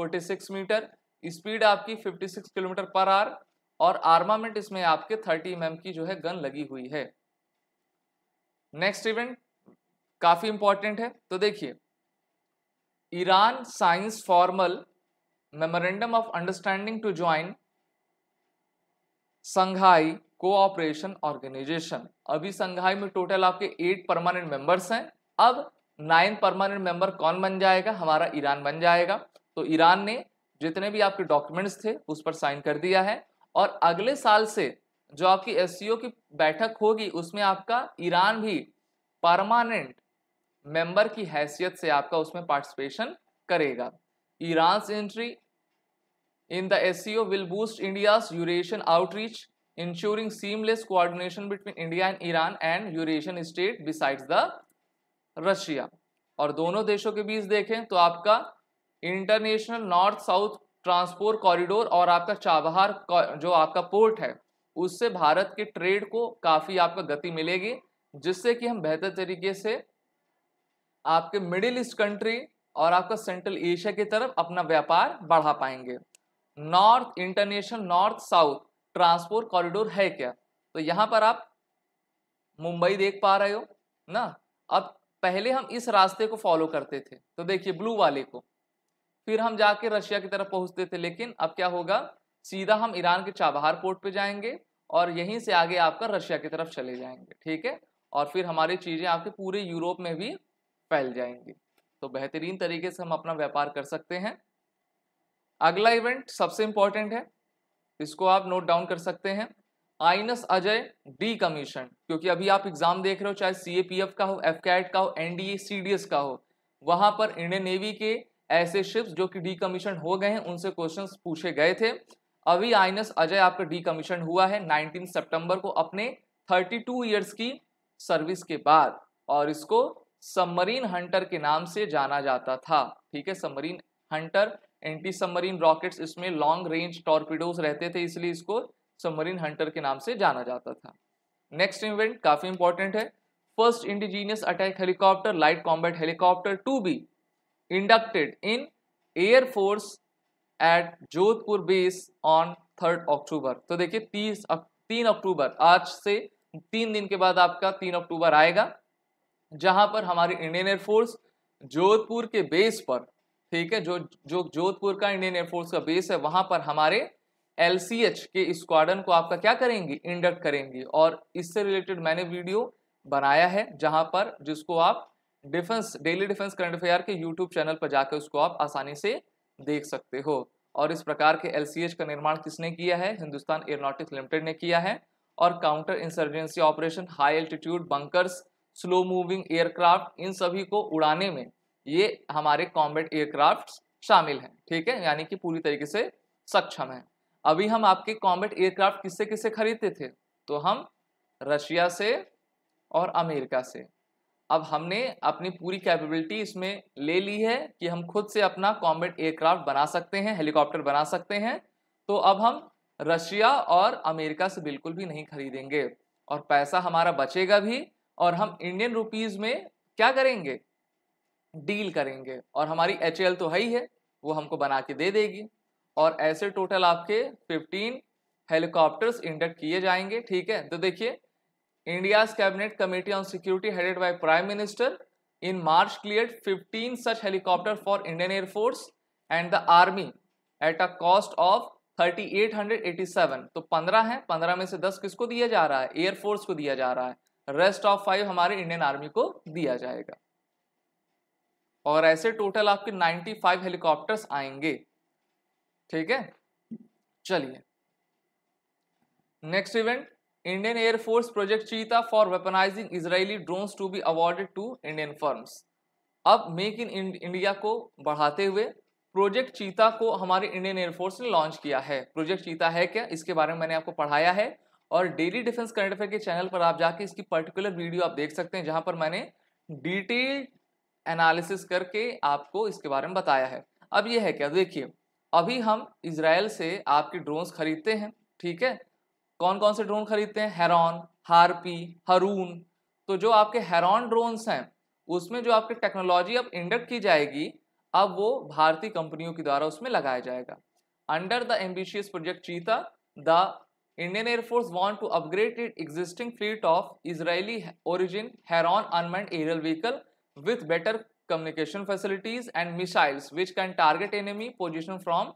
46 मीटर स्पीड आपकी 56 किलोमीटर पर आर और आर्मामेंट इसमें आपके 30 एम की जो है गन लगी हुई है नेक्स्ट इवेंट काफी इंपॉर्टेंट है तो देखिए Iran signs formal memorandum of understanding to join Shanghai cooperation organisation अभी संघाई में टोटल आपके एट परमानेंट मेंबर्स हैं अब नाइन परमानेंट मेंबर कौन बन जाएगा हमारा ईरान बन जाएगा तो ईरान ने जितने भी आपके डॉक्यूमेंट्स थे उस पर साइन कर दिया है और अगले साल से जो आपकी एस की बैठक होगी उसमें आपका ईरान भी परमानेंट मेंबर की हैसियत से आपका उसमें पार्टिसिपेशन करेगा Iran entry in the S will boost India Eurasian outreach ensuring seamless coordination between India and Iran and Eurasian state besides the Russia. और दोनों देशों के बीच देखें तो आपका international north south transport corridor और आपका चाबहार जो आपका पोर्ट है उससे भारत के ट्रेड को काफ़ी आपका गति मिलेगी जिससे कि हम बेहतर तरीके से आपके मिडिल ईस्ट कंट्री और आपका सेंट्रल एशिया की तरफ अपना व्यापार बढ़ा पाएंगे north international north south transport corridor है क्या तो यहाँ पर आप मुंबई देख पा रहे हो ना अब पहले हम इस रास्ते को फॉलो करते थे तो देखिए ब्लू वाले को फिर हम जाके रशिया की तरफ पहुंचते थे लेकिन अब क्या होगा सीधा हम ईरान के चाबहार पोर्ट पे जाएंगे और यहीं से आगे आपका रशिया की तरफ चले जाएंगे ठीक है और फिर हमारी चीज़ें आपके पूरे यूरोप में भी फैल जाएंगी तो बेहतरीन तरीके से हम अपना व्यापार कर सकते हैं अगला इवेंट सबसे इंपॉर्टेंट है इसको आप नोट डाउन कर सकते हैं आइनस अजय डी कमीशन क्योंकि अभी आप एग्जाम देख रहे हो चाहे सीएपीएफ का हो एफ का हो एनडीए सीडीएस का हो वहां पर इंडियन नेवी के ऐसे शिप्स जो कि डी कमीशन हो गए हैं उनसे क्वेश्चन पूछे गए थे अभी आइनस अजय आपका डी कमीशन हुआ है 19 सितंबर को अपने 32 इयर्स की सर्विस के बाद और इसको सबमरीन हंटर के नाम से जाना जाता था ठीक है submarine hunter anti submarine rockets इसमें लॉन्ग रेंज टॉर्पीडोज रहते थे इसलिए इसको सबमरीन हंटर के नाम से जाना जाता था नेक्स्ट इवेंट काफ़ी इंपॉर्टेंट है first indigenous attack helicopter light combat helicopter to be inducted in air force at Jodhpur base on third October तो देखिए तीस तीन अक्टूबर आज से तीन दिन के बाद आपका तीन अक्टूबर आएगा जहां पर हमारी इंडियन एयरफोर्स जोधपुर के बेस पर ठीक है जो जो जोधपुर का इंडियन एयरफोर्स का बेस है वहां पर हमारे एल के स्क्वाडन को आपका क्या करेंगी इंडक्ट करेंगी और इससे रिलेटेड मैंने वीडियो बनाया है जहां पर जिसको आप defence daily defence current affair के यूट्यूब चैनल पर जाकर उसको आप आसानी से देख सकते हो और इस प्रकार के एल का निर्माण किसने किया है हिंदुस्तान एयरोनॉटिक्स लिमिटेड ने किया है और counter insurgency operation high altitude bunkers slow moving aircraft इन सभी को उड़ाने में ये हमारे कॉम्बेट एयरक्राफ्ट शामिल हैं ठीक है यानी कि पूरी तरीके से सक्षम है अभी हम आपके कॉम्बेट एयरक्राफ्ट किससे किससे खरीदते थे तो हम रशिया से और अमेरिका से अब हमने अपनी पूरी कैपेबिलिटी इसमें ले ली है कि हम खुद से अपना कॉम्बेट एयरक्राफ्ट बना सकते हैं हेलीकॉप्टर बना सकते हैं तो अब हम रशिया और अमेरिका से बिल्कुल भी नहीं खरीदेंगे और पैसा हमारा बचेगा भी और हम इंडियन रुपीज़ में क्या करेंगे डील करेंगे और हमारी एच तो है ही है वो हमको बना के दे देगी और ऐसे टोटल आपके 15 हेलीकॉप्टर्स इंडक्ट किए जाएंगे ठीक है तो देखिए India's cabinet committee on security headed by prime minister in March clear 15 such helicopter for Indian air force and the army at a cost of 3887 तो 15 है 15 में से 10 किसको दिया जा रहा है एयरफोर्स को दिया जा रहा है रेस्ट ऑफ फाइव हमारे इंडियन आर्मी को दिया जाएगा और ऐसे टोटल आपके 95 हेलीकॉप्टर्स आएंगे ठीक है चलिए next event Indian air force project cheetah for weaponising Israeli drones to be awarded to Indian firms अब मेक इन इंडिया को बढ़ाते हुए प्रोजेक्ट चीता को हमारे इंडियन एयरफोर्स ने लॉन्च किया है प्रोजेक्ट चीता है क्या इसके बारे में मैंने आपको पढ़ाया है और डेली डिफेंस करंट अफेयर के चैनल पर आप जाके इसकी पर्टिकुलर वीडियो आप देख सकते हैं जहां पर मैंने डिटेल एनालिसिस करके आपको इसके बारे में बताया है अब ये है क्या देखिए अभी हम इसराइल से आपके ड्रोन्स खरीदते हैं ठीक है कौन कौन से ड्रोन खरीदते हैं हेरॉन हारपी हरून तो जो आपके हेरॉन ड्रोन्स हैं उसमें जो आपकी टेक्नोलॉजी अब इंडक्ट की जाएगी अब वो भारतीय कंपनियों के द्वारा उसमें लगाया जाएगा under the ambitious project cheetah the Indian air force want to upgrade it existing fleet of Israeli origin origin unmanned unmanned vehicle with better communication facilities and missiles which can target enemy position from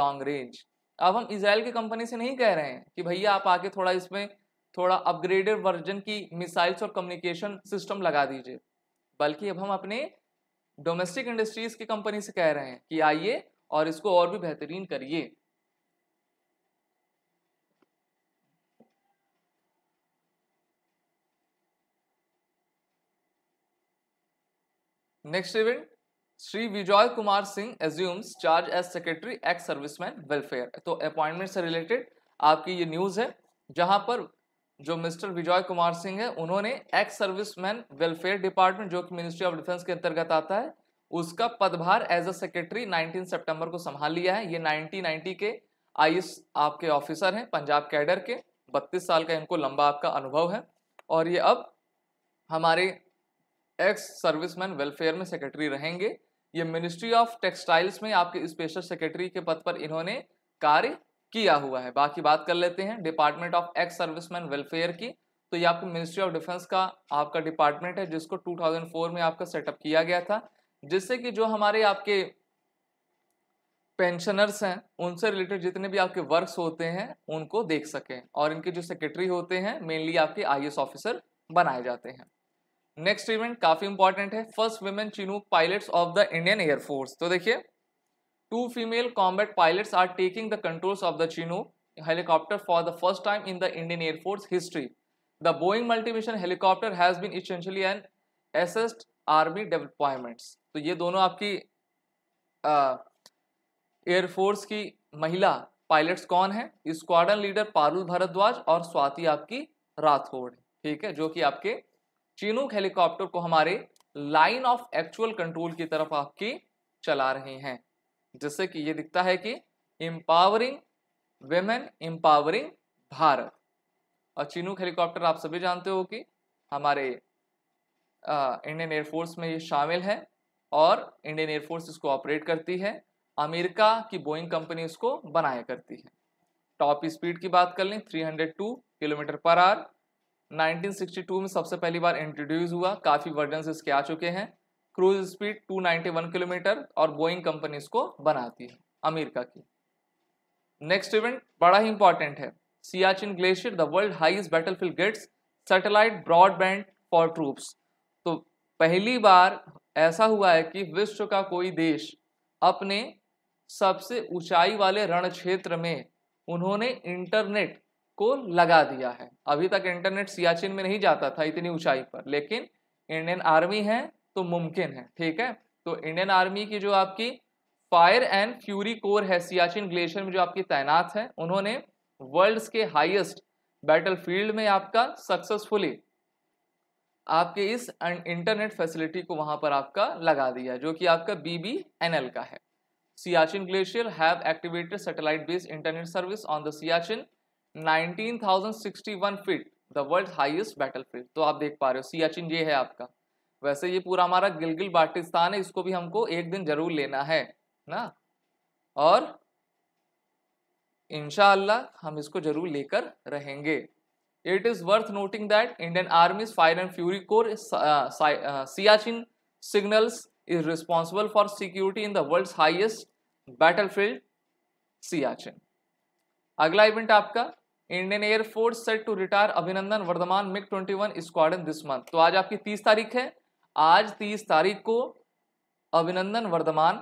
long range अब हम Israel की company से नहीं कह रहे हैं कि भैया आप आके थोड़ा इसमें थोड़ा अपग्रेडेड वर्जन की मिसाइल्स और कम्युनिकेशन सिस्टम लगा दीजिए बल्कि अब हम अपने डोमेस्टिक इंडस्ट्रीज की कंपनी से कह रहे हैं कि आइए और इसको और भी बेहतरीन करिए next event Shri Vijay Kumar Singh assumes charge as secretary ex serviceman welfare तो अपॉइंटमेंट से रिलेटेड आपकी ये न्यूज़ है जहां पर जो मिस्टर विजय कुमार सिंह है उन्होंने एक्स सर्विसमैन वेलफेयर डिपार्टमेंट जो कि मिनिस्ट्री ऑफ डिफेंस के अंतर्गत आता है उसका पदभार एज अ सेक्रेटरी 19 सितंबर को संभाल लिया है ये 1990 के आई आपके ऑफिसर हैं पंजाब कैडर के 32 साल का इनको लंबा आपका अनुभव है और ये अब हमारे एक्स सर्विसमैन वेलफेयर में सेक्रेटरी रहेंगे ये मिनिस्ट्री ऑफ टेक्सटाइल्स में आपके स्पेशल सेक्रेटरी के पद पर इन्होंने कार्य किया हुआ है बाकी बात कर लेते हैं department of ex serviceman welfare की तो ये आपको मिनिस्ट्री ऑफ डिफेंस का आपका डिपार्टमेंट है जिसको 2004 में आपका सेटअप किया गया था जिससे कि जो हमारे आपके पेंशनर्स हैं उनसे रिलेटेड जितने भी आपके वर्क्स होते हैं उनको देख सकें और इनके जो सेक्रेटरी होते हैं मेनली आपके आई ऑफिसर बनाए जाते हैं नेक्स्ट इवेंट काफी इंपॉर्टेंट है first women Chinook pilots of the Indian air force तो देखिए two female combat pilots are taking the controls of the Chinook helicopter for the first time in the Indian air force history the Boeing multimission helicopter has been essentially an asset army deployments तो ये दोनों आपकी air force की महिला pilots कौन है squadron leader Parul Bhardwaj और स्वाति आपकी राठौड़ ठीक है जो कि आपके चीनूक हेलीकॉप्टर को हमारे लाइन ऑफ एक्चुअल कंट्रोल की तरफ आपकी चला रहे हैं जैसे कि ये दिखता है कि एम्पावरिंग वेमेन एम्पावरिंग भारत और चीनूक हेलीकॉप्टर आप सभी जानते हो कि हमारे इंडियन एयरफोर्स में ये शामिल है और इंडियन एयरफोर्स इसको ऑपरेट करती है अमेरिका की बोइंग कंपनी इसको बनाया करती है टॉप स्पीड की बात कर लें 302 किलोमीटर पर आर 1962 में सबसे पहली बार इंट्रोड्यूस हुआ काफ़ी वर्जन इसके आ चुके हैं क्रूज स्पीड 291 किलोमीटर और बोइंग कंपनी इसको बनाती है अमेरिका की नेक्स्ट इवेंट बड़ा ही इंपॉर्टेंट है Siachen glacier the world battle battlefield gets satellite broadband for troops तो पहली बार ऐसा हुआ है कि विश्व का कोई देश अपने सबसे ऊंचाई वाले रण क्षेत्र में उन्होंने इंटरनेट को लगा दिया है अभी तक इंटरनेट सियाचिन में नहीं जाता था इतनी ऊंचाई पर लेकिन इंडियन आर्मी है तो मुमकिन है ठीक है तो इंडियन आर्मी की जो आपकी फायर एंड फ्यूरी कोर है सियाचिन ग्लेशियर में जो आपकी तैनात है उन्होंने वर्ल्ड के हाईएस्ट बैटलफील्ड में आपका सक्सेसफुली आपके इस इंटरनेट फैसिलिटी को वहां पर आपका लगा दिया जो कि आपका बीबीएनएल का है Siachen glacier have activated satellite based internet service on the Siachen 19,061 feet the world highest battlefield तो आप देख पा रहे हो सियाचिन ये है आपका वैसे ये पूरा हमारा गिलगिल बाटिस्तान है इसको भी हमको एक दिन जरूर लेना है ना और इनशाला हम इसको जरूर लेकर रहेंगे it is worth noting that Indian army's fire and fury corps Siachen signals is responsible for security in the world highest battlefield Siachen अगला इवेंट आपका Indian air force set to retire Abhinandan Varthaman MiG 21 squadron this month तो आज आपकी तीस तारीख है आज तीस तारीख को अभिनंदन वर्धमान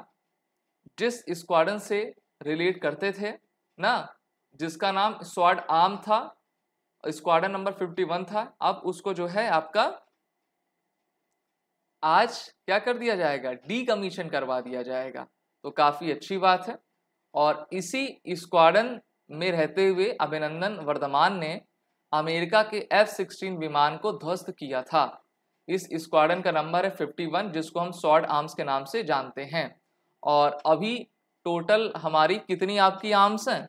जिस स्क्वाडन से रिलेट करते थे ना जिसका नाम स्वाड आर्म था स्क्वाडन नंबर 51 था अब उसको जो है आपका आज क्या कर दिया जाएगा डी कमीशन करवा दिया जाएगा तो काफ़ी अच्छी बात है और इसी स्क्वाडन में रहते हुए अभिनंदन वर्धमान ने अमेरिका के एफ सिक्सटीन विमान को ध्वस्त किया था इस स्क्वाडन का नंबर है फिफ्टी वन जिसको हम शॉर्ट आर्म्स के नाम से जानते हैं और अभी टोटल हमारी कितनी आपकी आर्म्स हैं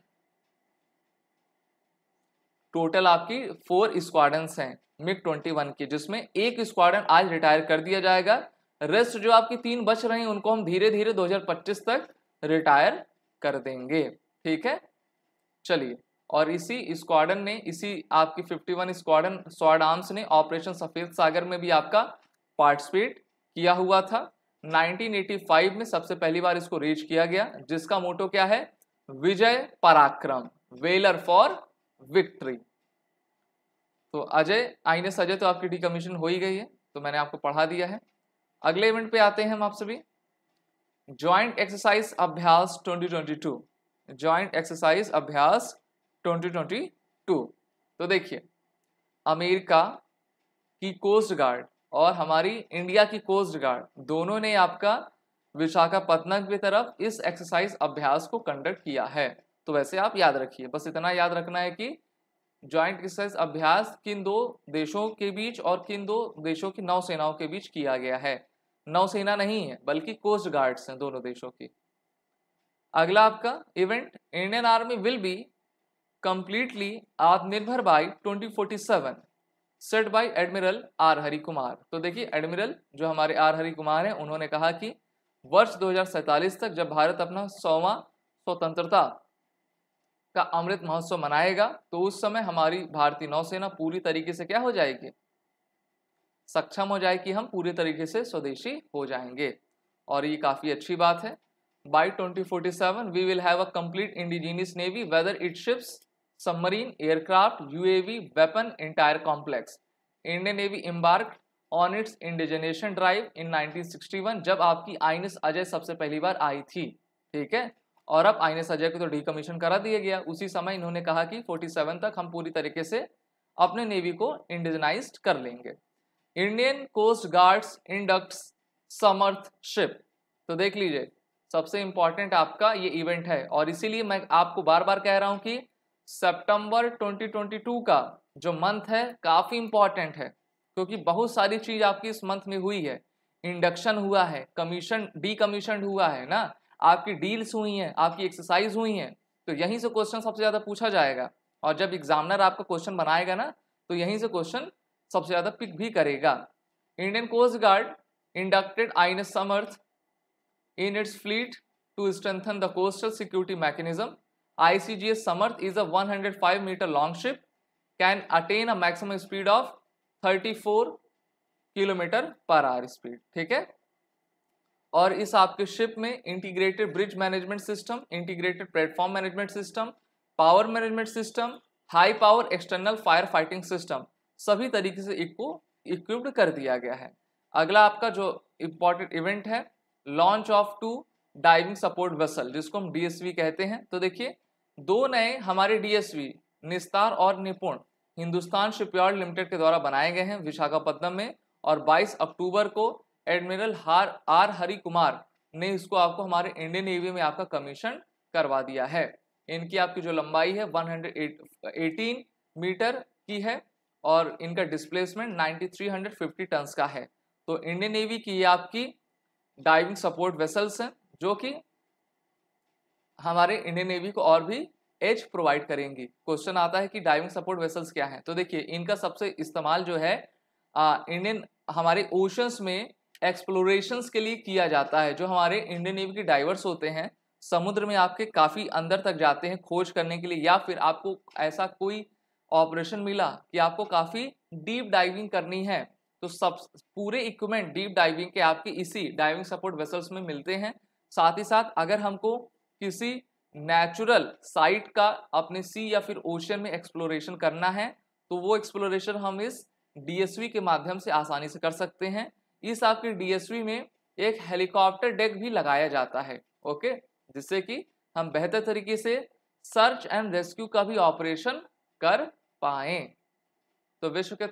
टोटल आपकी फोर स्क्वाडन्स हैं मिग ट्वेंटी वन की जिसमें एक स्क्वाडन आज रिटायर कर दिया जाएगा रेस्ट जो आपकी तीन बच रहे हैं उनको हम धीरे धीरे 2025 तक रिटायर कर देंगे ठीक है चलिए और इसी स्क्वाडन ने इसी आपकी 51 वन स्क्वाडन स्वाड आर्म्स ने ऑपरेशन सफ़ेद सागर में भी आपका पार्टिसिपेट किया हुआ था 1985 में सबसे पहली बार इसको रीच किया गया जिसका मोटो क्या है विजय पराक्रम वेलर फॉर विक्ट्री तो अजय आई ने सजय तो आपकी डिकमीशन हो ही गई है तो मैंने आपको पढ़ा दिया है अगले इवेंट पे आते हैं हम आप सभी joint exercise Abhyas twenty joint exercise Abhyas 2022 तो देखिए अमेरिका की कोस्ट गार्ड और हमारी इंडिया की कोस्ट गार्ड दोनों ने आपका विशाखापत्तनम की तरफ इस एक्सरसाइज अभ्यास को कंडक्ट किया है तो वैसे आप याद रखिए बस इतना याद रखना है कि ज्वाइंट एक्सरसाइज अभ्यास किन दो देशों के बीच और किन दो देशों की नौसेनाओं के बीच किया गया है नौसेना नहीं है बल्कि कोस्ट गार्ड्स हैं दोनों देशों की अगला आपका event Indian army will be completely Atmanirbhar by 2047 set by admiral R Hari Kumar तो देखिए एडमिरल जो हमारे आर हरि कुमार हैं उन्होंने कहा कि वर्ष सैतालीस तक जब भारत अपना सौवा स्वतंत्रता का अमृत महोत्सव मनाएगा तो उस समय हमारी भारतीय नौसेना पूरी तरीके से क्या हो जाएगी सक्षम हो जाएगी हम पूरे तरीके से स्वदेशी हो जाएंगे और ये काफ़ी अच्छी बात है by 2047 we will have a complete indigenous navy whether it ships submarine aircraft uav weapon entire complex indian navy embarked on its indigenisation drive in 1961 जब आपकी आईएनएस अजय सबसे पहली बार आई थी ठीक है और अब आईएनएस अजय को तो डीकमीशन करा दिया गया उसी समय इन्होंने कहा कि 47 तक हम पूरी तरीके से अपने नेवी को इंडिजनाइज कर लेंगे Indian coast guards induct Samarth ship तो देख लीजिए सबसे इंपॉर्टेंट आपका ये इवेंट है और इसीलिए मैं आपको बार बार कह रहा हूँ कि सितंबर 2022 का जो मंथ है काफ़ी इंपॉर्टेंट है क्योंकि बहुत सारी चीज़ आपकी इस मंथ में हुई है इंडक्शन हुआ है कमीशन डी कमीशन हुआ है ना आपकी डील्स हुई हैं आपकी एक्सरसाइज हुई हैं तो यहीं से क्वेश्चन सबसे ज़्यादा पूछा जाएगा और जब एग्जामिनर आपका क्वेश्चन बनाएगा ना तो यहीं से क्वेश्चन सबसे ज़्यादा पिक भी करेगा Indian coast guard inducted I Samarth in its fleet to strengthen the coastal security mechanism. ICGS Samarth is a 105 meter long ship, can attain a maximum speed of 34 kilometre पर आवर स्पीड ठीक है और इस आपके ship में integrated bridge management system integrated platform management system power management system high power external fire fighting system सभी तरीके से इक्विप्ड कर दिया गया है अगला आपका जो इम्पोर्टेंट इवेंट है launch of two diving support vessel जिसको हम डीएसवी कहते हैं तो देखिए दो नए हमारे डीएसवी निस्तार और निपुण हिंदुस्तान शिपयार्ड लिमिटेड के द्वारा बनाए गए हैं विशाखापट्टनम में और 22 अक्टूबर को एडमिरल हार आर हरि कुमार ने इसको आपको हमारे इंडियन नेवी में आपका कमीशन करवा दिया है इनकी आपकी जो लंबाई है 118 मीटर की है और इनका डिस्प्लेसमेंट 9350 टन्स का है तो इंडियन नेवी की ये आपकी डाइविंग सपोर्ट वेसल्स हैं जो कि हमारे इंडियन नेवी को और भी एज प्रोवाइड करेंगी क्वेश्चन आता है कि डाइविंग सपोर्ट वेसल्स क्या हैं तो देखिए इनका सबसे इस्तेमाल जो है इंडियन हमारे ओशंस में एक्सप्लोरेशंस के लिए किया जाता है जो हमारे इंडियन नेवी के डाइवर्स होते हैं समुद्र में आपके काफ़ी अंदर तक जाते हैं खोज करने के लिए या फिर आपको ऐसा कोई ऑपरेशन मिला कि आपको काफ़ी डीप डाइविंग करनी है तो सब पूरे इक्विपमेंट डीप डाइविंग के आपके इसी डाइविंग सपोर्ट वेसल्स में मिलते हैं साथ ही साथ अगर हमको किसी नेचुरल साइट का अपने सी या फिर ओशन में एक्सप्लोरेशन करना है तो वो एक्सप्लोरेशन हम इस डीएसवी के माध्यम से आसानी से कर सकते हैं इस आपके डीएसवी में एक हेलीकॉप्टर डेक भी लगाया जाता है ओके जिससे कि हम बेहतर तरीके से सर्च एंड रेस्क्यू का भी ऑपरेशन कर पाए तो विश्व के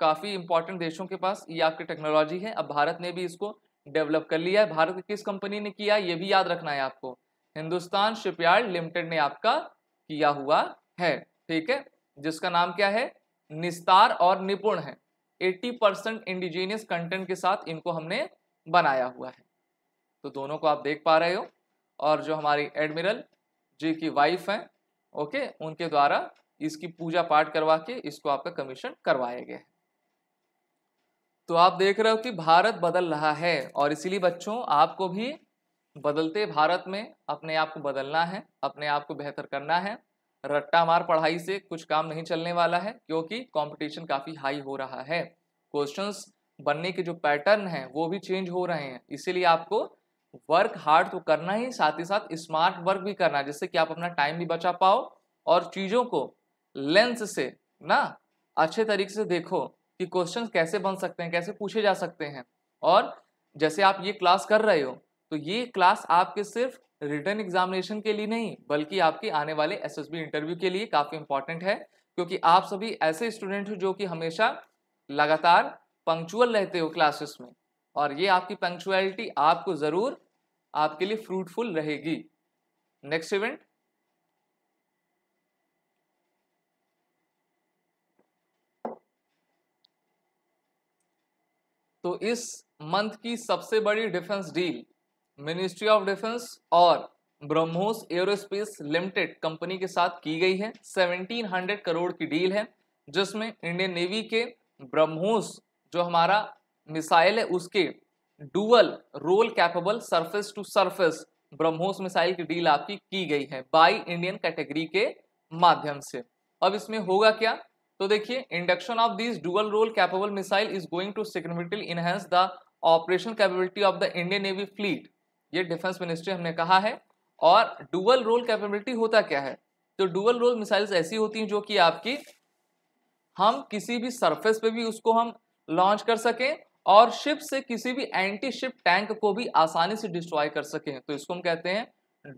काफ़ी इंपॉर्टेंट देशों के पास ये आपकी टेक्नोलॉजी है अब भारत ने भी इसको डेवलप कर लिया है भारत किस कंपनी ने किया ये भी याद रखना है आपको हिंदुस्तान शिपयार्ड लिमिटेड ने आपका किया हुआ है ठीक है जिसका नाम क्या है निस्तार और निपुण है 80 परसेंट इंडिजीनियस कंटेंट के साथ इनको हमने बनाया हुआ है तो दोनों को आप देख पा रहे हो और जो हमारी एडमिरल जी की वाइफ हैं ओके उनके द्वारा इसकी पूजा पाठ करवा के इसको आपका कमीशन करवाया गया है तो आप देख रहे हो कि भारत बदल रहा है और इसीलिए बच्चों आपको भी बदलते भारत में अपने आप को बदलना है अपने आप को बेहतर करना है रट्टा मार पढ़ाई से कुछ काम नहीं चलने वाला है क्योंकि कंपटीशन काफ़ी हाई हो रहा है क्वेश्चंस बनने के जो पैटर्न हैं वो भी चेंज हो रहे हैं इसीलिए आपको वर्क हार्ड तो करना ही साथ ही साथ स्मार्ट वर्क भी करना जिससे कि आप अपना टाइम भी बचा पाओ और चीज़ों को लेंस से ना अच्छे तरीके से देखो कि क्वेश्चन कैसे बन सकते हैं कैसे पूछे जा सकते हैं और जैसे आप ये क्लास कर रहे हो तो ये क्लास आपके सिर्फ रिटर्न एग्जामिनेशन के लिए नहीं बल्कि आपके आने वाले एस इंटरव्यू के लिए काफ़ी इंपॉर्टेंट है क्योंकि आप सभी ऐसे स्टूडेंट हो जो कि हमेशा लगातार पंक्चुअल रहते हो क्लासेस में और ये आपकी पंक्चुअलिटी आपको ज़रूर आपके लिए फ्रूटफुल रहेगी नेक्स्ट इवेंट तो इस मंथ की सबसे बड़ी defence deal ministry of defence और ब्रह्मोस एयरोस्पेस लिमिटेड कंपनी के साथ की गई है 1700 करोड़ की डील है जिसमें इंडियन नेवी के ब्रह्मोस जो हमारा मिसाइल है उसके dual role capable surface to surface BrahMos missile की डील आपकी की गई है बाई इंडियन कैटेगरी के माध्यम से अब इसमें होगा क्या तो देखिए induction of this dual role capable missile is going to significantly enhance the operation capability of the Indian navy fleet ये डिफेंस मिनिस्ट्री हमने कहा है और डुअल रोल कैपेबिलिटी होता क्या है तो डुअल रोल मिसाइल्स ऐसी होती हैं जो कि आपकी हम किसी भी सरफेस पे भी उसको हम लॉन्च कर सकें और शिप से किसी भी एंटी शिप टैंक को भी आसानी से डिस्ट्रॉय कर सकें तो इसको हम कहते हैं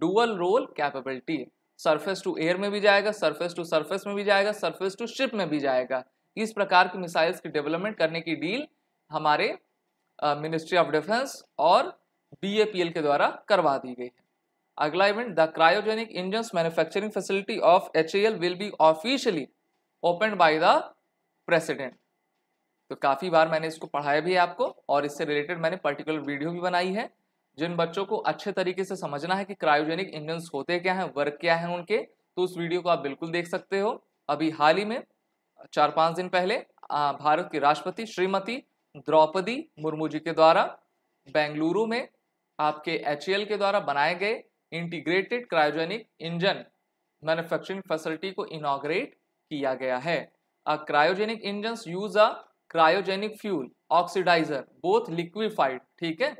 dual role capability surface to air में भी जाएगा सरफेस टू सरफेस में भी जाएगा सरफेस टू शिप में भी जाएगा इस प्रकार की मिसाइल्स की डेवलपमेंट करने की डील हमारे मिनिस्ट्री ऑफ डिफेंस और बी के द्वारा करवा दी गई है अगला event the cryogenic engine manufacturing facility of H will be officially open by the president तो काफ़ी बार मैंने इसको पढ़ाया भी है आपको और इससे रिलेटेड मैंने पर्टिकुलर वीडियो भी बनाई है जिन बच्चों को अच्छे तरीके से समझना है कि क्रायोजेनिक इंजन होते क्या हैं वर्क क्या है उनके तो उस वीडियो को आप बिल्कुल देख सकते हो अभी हाल ही में चार पाँच दिन पहले भारत की राष्ट्रपति श्रीमती द्रौपदी मुर्मू जी के द्वारा बेंगलुरु में आपके एच के द्वारा बनाए गए integrated cryogenic engine manufacturing facility को इनाग्रेट किया गया है a cryogenic engine use a cryogenic fuel oxidiser both liquefied ठीक है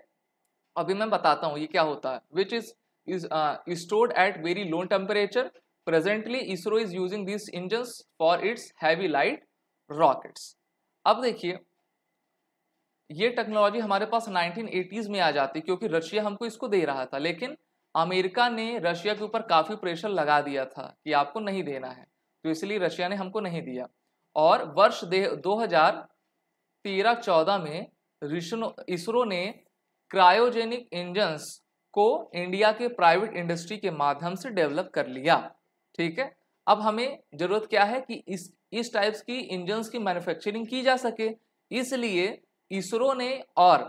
अभी मैं बताता हूँ ये क्या होता है which is is stored at very low temperature presently ISRO is using this engine for its heavy light rockets अब देखिए ये टेक्नोलॉजी हमारे पास 1980s में आ जाती क्योंकि रशिया हमको इसको दे रहा था लेकिन अमेरिका ने रशिया के ऊपर काफ़ी प्रेशर लगा दिया था कि आपको नहीं देना है तो इसलिए रशिया ने हमको नहीं दिया और वर्ष दो हजार तेरह चौदह में इसरो ने क्रायोजेनिक इंजन्स को इंडिया के प्राइवेट इंडस्ट्री के माध्यम से डेवलप कर लिया ठीक है अब हमें ज़रूरत क्या है कि इस इस टाइप्स की इंजन्स की मैन्युफैक्चरिंग की जा सके इसलिए इसरो ने और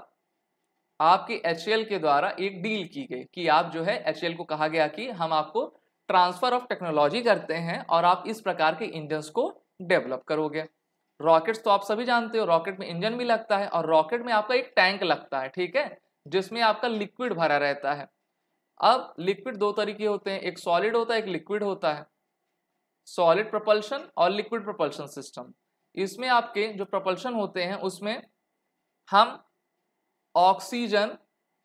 आपके एच के द्वारा एक डील की गई कि आप जो है एच को कहा गया कि हम आपको ट्रांसफ़र ऑफ टेक्नोलॉजी करते हैं और आप इस प्रकार के इंजन्स को डेवलप करोगे रॉकेट्स तो आप सभी जानते हो रॉकेट में इंजन भी लगता है और रॉकेट में आपका एक टैंक लगता है ठीक है जिसमें आपका लिक्विड भरा रहता है अब लिक्विड दो तरीके होते हैं एक सॉलिड होता है एक लिक्विड होता है सॉलिड प्रपल्शन और लिक्विड प्रपल्शन सिस्टम इसमें आपके जो प्रपल्शन होते हैं उसमें हम ऑक्सीजन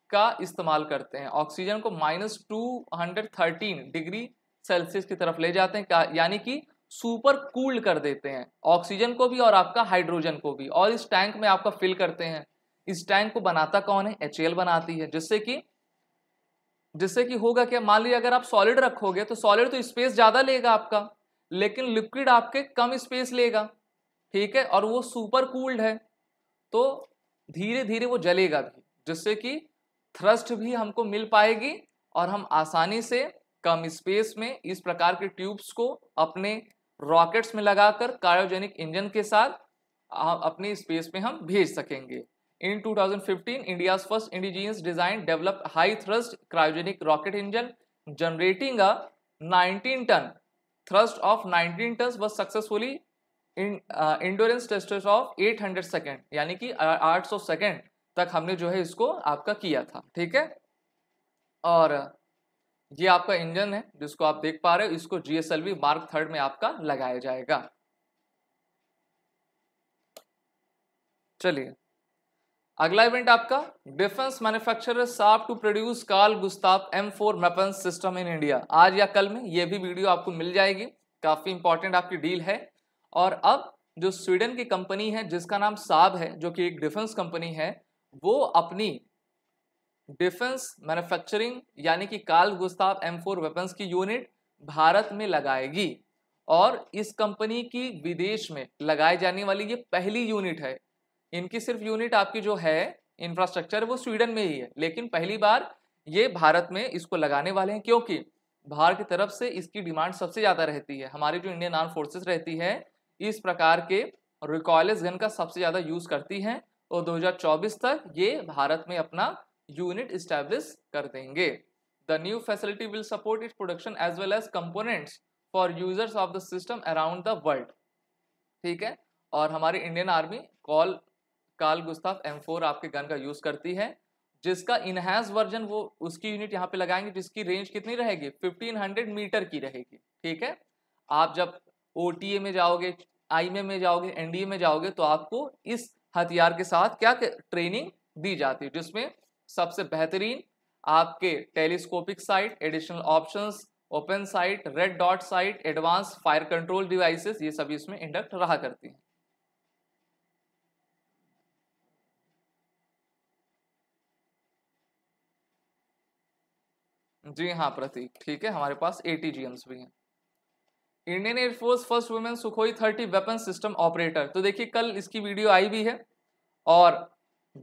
का इस्तेमाल करते हैं ऑक्सीजन को minus two hundred thirteen degree Celsius की तरफ ले जाते हैं यानी कि सुपर कूल्ड कर देते हैं ऑक्सीजन को भी और आपका हाइड्रोजन को भी और इस टैंक में आपका फिल करते हैं इस टैंक को बनाता कौन है एच बनाती है जिससे कि जिससे कि होगा क्या मान लीजिए अगर आप सॉलिड रखोगे तो सॉलिड तो स्पेस ज़्यादा लेगा आपका लेकिन लिक्विड आपके कम स्पेस लेगा ठीक है और वो सुपर कूल्ड है तो धीरे धीरे वो जलेगा भी जिससे कि थ्रस्ट भी हमको मिल पाएगी और हम आसानी से कम स्पेस में इस प्रकार के ट्यूब्स को अपने रॉकेट्स में लगाकर कार्योजेनिक इंजन के साथ अपने स्पेस में हम भेज सकेंगे In 2015, India's first indigenous design developed high-thrust cryogenic rocket engine generating a 19-ton thrust of 19 tons was successfully in endurance testers of 800 second यानी कि 800 सेकेंड तक हमने जो है इसको आपका किया था ठीक है और ये आपका इंजन है जिसको आप देख पा रहे हो इसको जीएसएलवी मार्क थर्ड में आपका लगाया जाएगा चलिए अगला इवेंट आपका defence manufacturer Saab to produce Carl Gustaf M four weapon system in India आज या कल में ये भी वीडियो आपको मिल जाएगी काफ़ी इंपॉर्टेंट आपकी डील है और अब जो स्वीडन की कंपनी है जिसका नाम साब है जो कि एक डिफेंस कंपनी है वो अपनी डिफेंस मैन्युफैक्चरिंग यानी कि Carl Gustaf M four weapons की यूनिट भारत में लगाएगी और इस कंपनी की विदेश में लगाई जाने वाली ये पहली यूनिट है इनकी सिर्फ यूनिट आपकी जो है इंफ्रास्ट्रक्चर वो स्वीडन में ही है लेकिन पहली बार ये भारत में इसको लगाने वाले हैं क्योंकि बाहर की तरफ से इसकी डिमांड सबसे ज़्यादा रहती है हमारी जो इंडियन आर्म फोर्सेस रहती है इस प्रकार के रिकॉयलेस गन का सबसे ज़्यादा यूज़ करती हैं और 2024 तक ये भारत में अपना यूनिट इस्टेब्लिश कर देंगे the new facility will support its production as well as components for users of the system around the world ठीक है और हमारी Indian army call Carl Gustaf M4 आपके गन का यूज करती है जिसका इनहेंस वर्जन वो उसकी यूनिट यहाँ पे लगाएंगे जिसकी रेंज कितनी रहेगी 1500 मीटर की रहेगी ठीक है आप जब ओ में जाओगे आई में जाओगे ए में जाओगे तो आपको इस हथियार के साथ क्या ट्रेनिंग दी जाती है जिसमें सबसे बेहतरीन आपके telescopic sight additional option open sight red dot sight advance fire control devices ये सभी इसमें इंडक्ट रहा करती हैं जी हाँ प्रतीक ठीक है हमारे पास एटीजीएम्स भी हैं Indian air force first women Sukhoi thirty weapon system operator तो देखिए कल इसकी वीडियो आई भी है और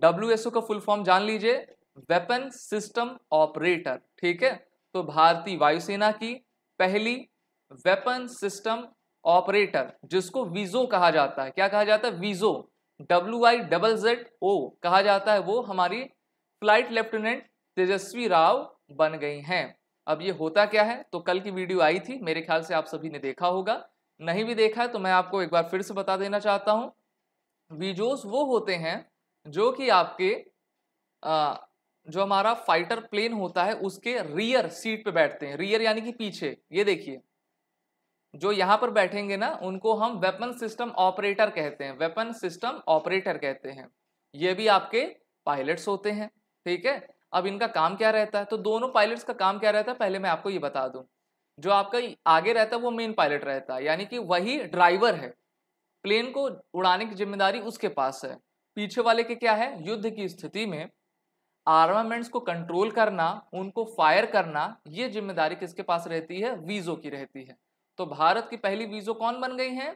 डब्ल्यू का फुल फॉर्म जान लीजिए वेपन सिस्टम ऑपरेटर ठीक है तो भारतीय वायुसेना की पहली वेपन सिस्टम ऑपरेटर जिसको वीजो कहा जाता है क्या कहा जाता है wizzo W I double Z O कहा जाता है वो हमारी फ्लाइट लेफ्टिनेंट तेजस्वी राव बन गई हैं अब ये होता क्या है तो कल की वीडियो आई थी मेरे ख्याल से आप सभी ने देखा होगा नहीं भी देखा है तो मैं आपको एक बार फिर से बता देना चाहता हूँ वीजोस वो होते हैं जो कि आपके आ, जो हमारा फाइटर प्लेन होता है उसके रियर सीट पे बैठते हैं रियर यानी कि पीछे ये देखिए जो यहाँ पर बैठेंगे ना उनको हम वेपन सिस्टम ऑपरेटर कहते हैं वेपन सिस्टम ऑपरेटर कहते हैं ये भी आपके पायलट्स होते हैं ठीक है अब इनका काम क्या रहता है तो दोनों पायलट्स का काम क्या रहता है पहले मैं आपको ये बता दूं जो आपका आगे रहता है वो मेन पायलट रहता है यानी कि वही ड्राइवर है प्लेन को उड़ाने की जिम्मेदारी उसके पास है पीछे वाले के क्या है युद्ध की स्थिति में आर्मामेंट्स को कंट्रोल करना उनको फायर करना ये जिम्मेदारी किसके पास रहती है वीजो की रहती है तो भारत की पहली वीजो कौन बन गई है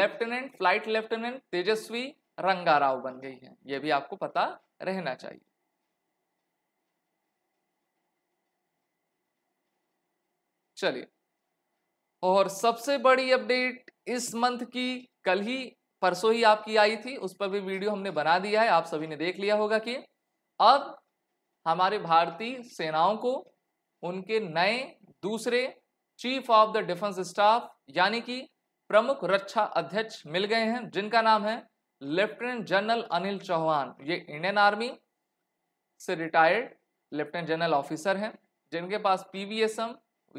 lieutenant flight lieutenant Tejaswi Rangarao बन गई है ये भी आपको पता रहना चाहिए चलिए और सबसे बड़ी अपडेट इस मंथ की कल ही परसों ही आपकी आई थी उस पर भी वीडियो हमने बना दिया है आप सभी ने देख लिया होगा कि अब हमारे भारतीय सेनाओं को उनके नए दूसरे chief of the defence staff यानी कि प्रमुख रक्षा अध्यक्ष मिल गए हैं जिनका नाम है लेफ्टिनेंट जनरल अनिल चौहान ये इंडियन आर्मी से रिटायर्ड लेफ्टिनेंट जनरल ऑफिसर हैं जिनके पास PVSM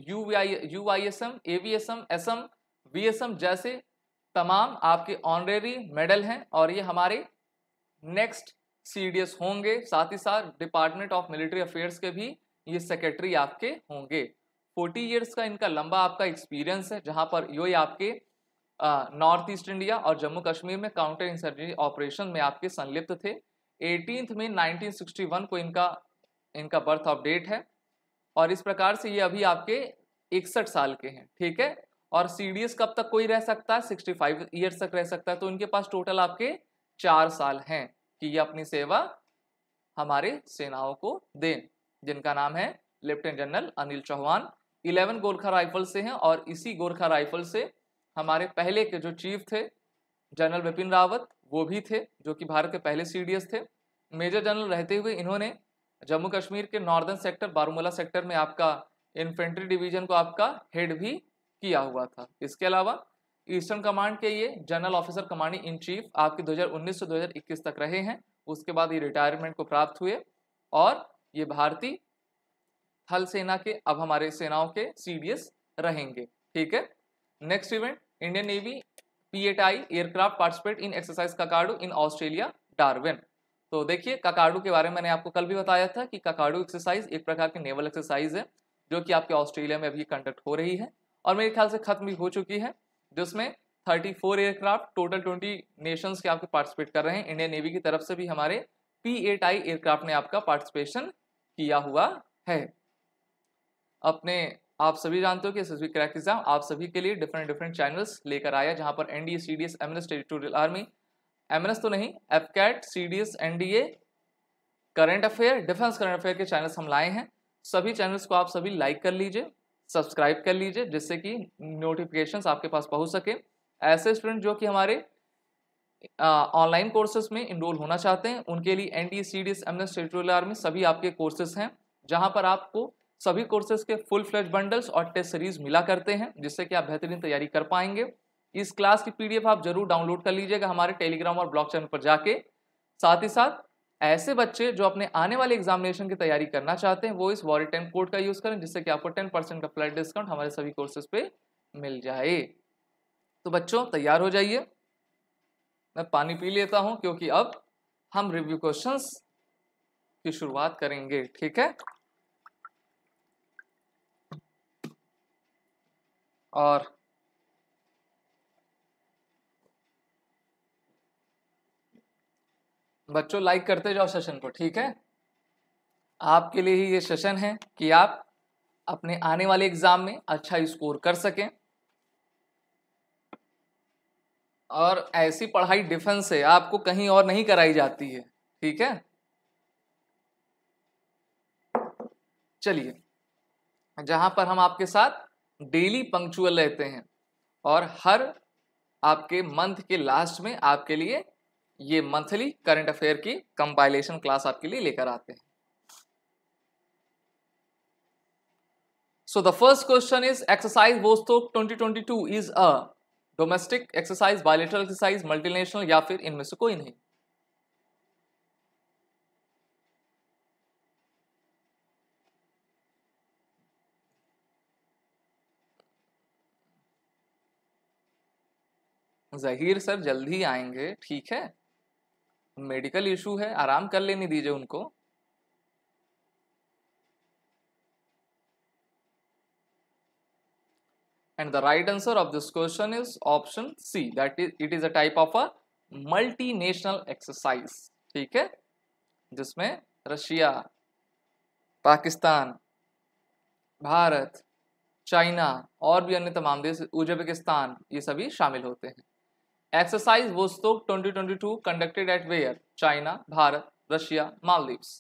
U U I S M A V S M S M S M जैसे तमाम आपके ऑनरेरी मेडल हैं और ये हमारे नेक्स्ट सी डी एस होंगे साथ ही साथ डिपार्टमेंट ऑफ मिलिट्री अफेयर्स के भी ये सेक्रेटरी आपके होंगे फोर्टी ईयर्स का इनका लंबा आपका एक्सपीरियंस है जहाँ पर यो आपके नॉर्थ ईस्ट इंडिया और जम्मू कश्मीर में काउंटर इंसर्जेंसी ऑपरेशन में आपके संलिप्त थे एटीनथ में 1961 को इनका इनका बर्थ ऑफ डेट है और इस प्रकार से ये अभी आपके इकसठ साल के हैं ठीक है और सी कब तक कोई रह सकता है सिक्सटी फाइव ईयर्स तक रह सकता है तो इनके पास टोटल आपके चार साल हैं कि ये अपनी सेवा हमारे सेनाओं को दें जिनका नाम है lieutenant general Anil Chauhan eleven Gorkha rifle से हैं और इसी गोरखा राइफल से हमारे पहले के जो चीफ थे जनरल बिपिन रावत वो भी थे जो कि भारत के पहले सीडीएस थे मेजर जनरल रहते हुए इन्होंने जम्मू कश्मीर के नॉर्दर्न सेक्टर बारूमूला सेक्टर में आपका इन्फेंट्री डिवीजन को आपका हेड भी किया हुआ था इसके अलावा ईस्टर्न कमांड के ये general officer commanding in chief आपके 2019 से 2021 तक रहे हैं उसके बाद ये रिटायरमेंट को प्राप्त हुए और ये भारतीय थल सेना के अब हमारे सेनाओं के सी रहेंगे ठीक है next event Indian navy P aircraft participate in exercise Kakadu in Australia Darwin तो देखिए काकाडू के बारे में मैंने आपको कल भी बताया था कि काकाडू एक्सरसाइज एक प्रकार की नेवल एक्सरसाइज है जो कि आपके ऑस्ट्रेलिया में अभी कंडक्ट हो रही है और मेरे ख्याल से खत्म भी हो चुकी है जिसमें 34 एयरक्राफ्ट टोटल 20 नेशंस के आपके पार्टिसिपेट कर रहे हैं इंडियन नेवी की तरफ से भी हमारे पी एट आई एयरक्राफ्ट ने आपका पार्टिसिपेशन किया हुआ है अपने आप सभी जानते हो कि एस एस क्रैक एग्जाम आप सभी के लिए डिफरेंट डिफरेंट चैनल्स लेकर आया जहां पर NDA C D S M S territorial army MNS तो नहीं F CAT C D S N D A current affair defence current affair के चैनल्स हम लाए हैं सभी चैनल्स को आप सभी लाइक कर लीजिए सब्सक्राइब कर लीजिए जिससे कि नोटिफिकेशंस आपके पास पहुंच सके ऐसे स्टूडेंट जो कि हमारे ऑनलाइन कोर्सेज में इनरोल होना चाहते हैं उनके लिए N D C D S M S territorial army सभी आपके कोर्सेज हैं जहां पर आपको सभी कोर्सेज के फुल फ्लेज बंडल्स और टेस्ट सीरीज मिला करते हैं जिससे कि आप बेहतरीन तैयारी कर पाएंगे इस क्लास की पीडीएफ आप जरूर डाउनलोड कर लीजिएगा हमारे टेलीग्राम और ब्लॉक चैनल पर जाके साथ ही साथ ऐसे बच्चे जो अपने आने वाले एग्जामिनेशन की तैयारी करना चाहते हैं वो इस वॉरी टेन कोड का यूज़ करें जिससे कि आपको टेन परसेंट का फ्लैट डिस्काउंट हमारे सभी कोर्सेज पे मिल जाए तो बच्चों तैयार हो जाइए मैं पानी पी लेता हूं क्योंकि अब हम रिव्यू क्वेश्चन की शुरुआत करेंगे ठीक है और बच्चों लाइक करते जाओ सेशन को ठीक है आपके लिए ही ये सेशन है कि आप अपने आने वाले एग्जाम में अच्छा स्कोर कर सकें और ऐसी पढ़ाई डिफेंस है आपको कहीं और नहीं कराई जाती है ठीक है चलिए जहां पर हम आपके साथ डेली पंक्चुअल रहते हैं और हर आपके मंथ के लास्ट में आपके लिए ये मंथली करंट अफेयर की कंपाइलेशन क्लास आपके लिए लेकर आते हैं so the first question is exercise twenty 2022 is a domestic exercise bilateral exercise multinational या फिर इनमें से कोई नहीं जहीर सर जल्दी आएंगे ठीक है मेडिकल इशू है आराम कर लेने दीजिए उनको and the right answer of this question is option C that is it is a type of a multinational exercise ठीक है जिसमें रशिया पाकिस्तान भारत चाइना और भी अन्य तमाम देश उज्बेकिस्तान ये सभी शामिल होते हैं exercise Vostok 2022 conducted at where China Bharat Russia Maldives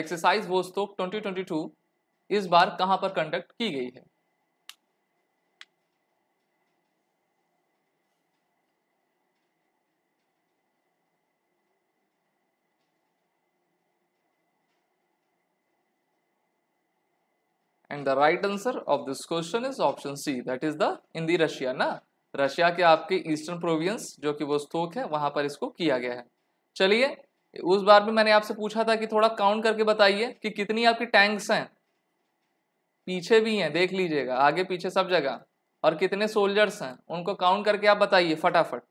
exercise Vostok 2022 इस बार कहां पर कंडक्ट की गई है and the right answer of this question is option C that is the in the Russia ना रशिया के आपके ईस्टर्न प्रोविंस जो कि स्तोक है वहां पर इसको किया गया है चलिए उस बार भी मैंने आपसे पूछा था कि थोड़ा काउंट करके बताइए कि कितनी आपकी टैंक्स हैं पीछे भी हैं देख लीजिएगा आगे पीछे सब जगह और कितने सोल्जर्स हैं उनको काउंट करके आप बताइए फटाफट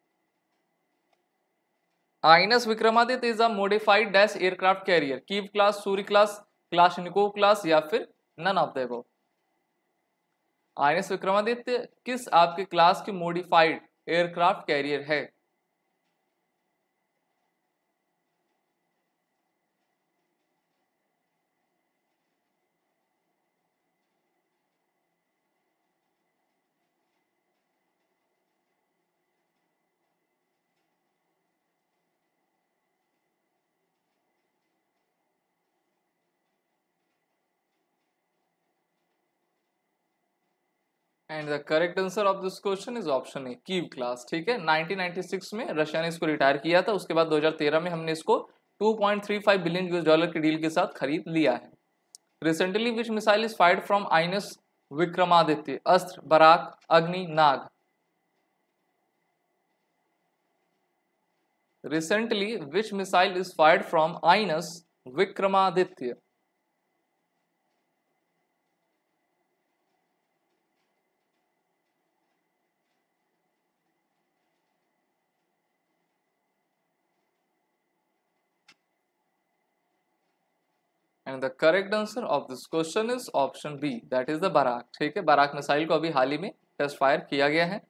INS Vikramaditya is a modified dash aircraft carrier Kiev class Surya class Nico class या फिर नन ऑफ देगो आई एन एस विक्रमादित्य किस आपके क्लास के मॉडिफाइड एयरक्राफ्ट कैरियर है and the correct answer of this question is option A Kiev class ठीक है 1996 में रशिया ने इसको रिटायर किया था उसके बाद 2013 में हमने इसको 2.35 बिलियन यूएस डॉलर की डील के साथ खरीद लिया है recently which missile is fire from INS Vikramaditya Astra Barak Agni Nag recently which missile is fired from INS Vikramaditya and the correct answer of this question is option B that is the Barak ठीक है Barack missile को अभी हाल ही में test fire किया गया है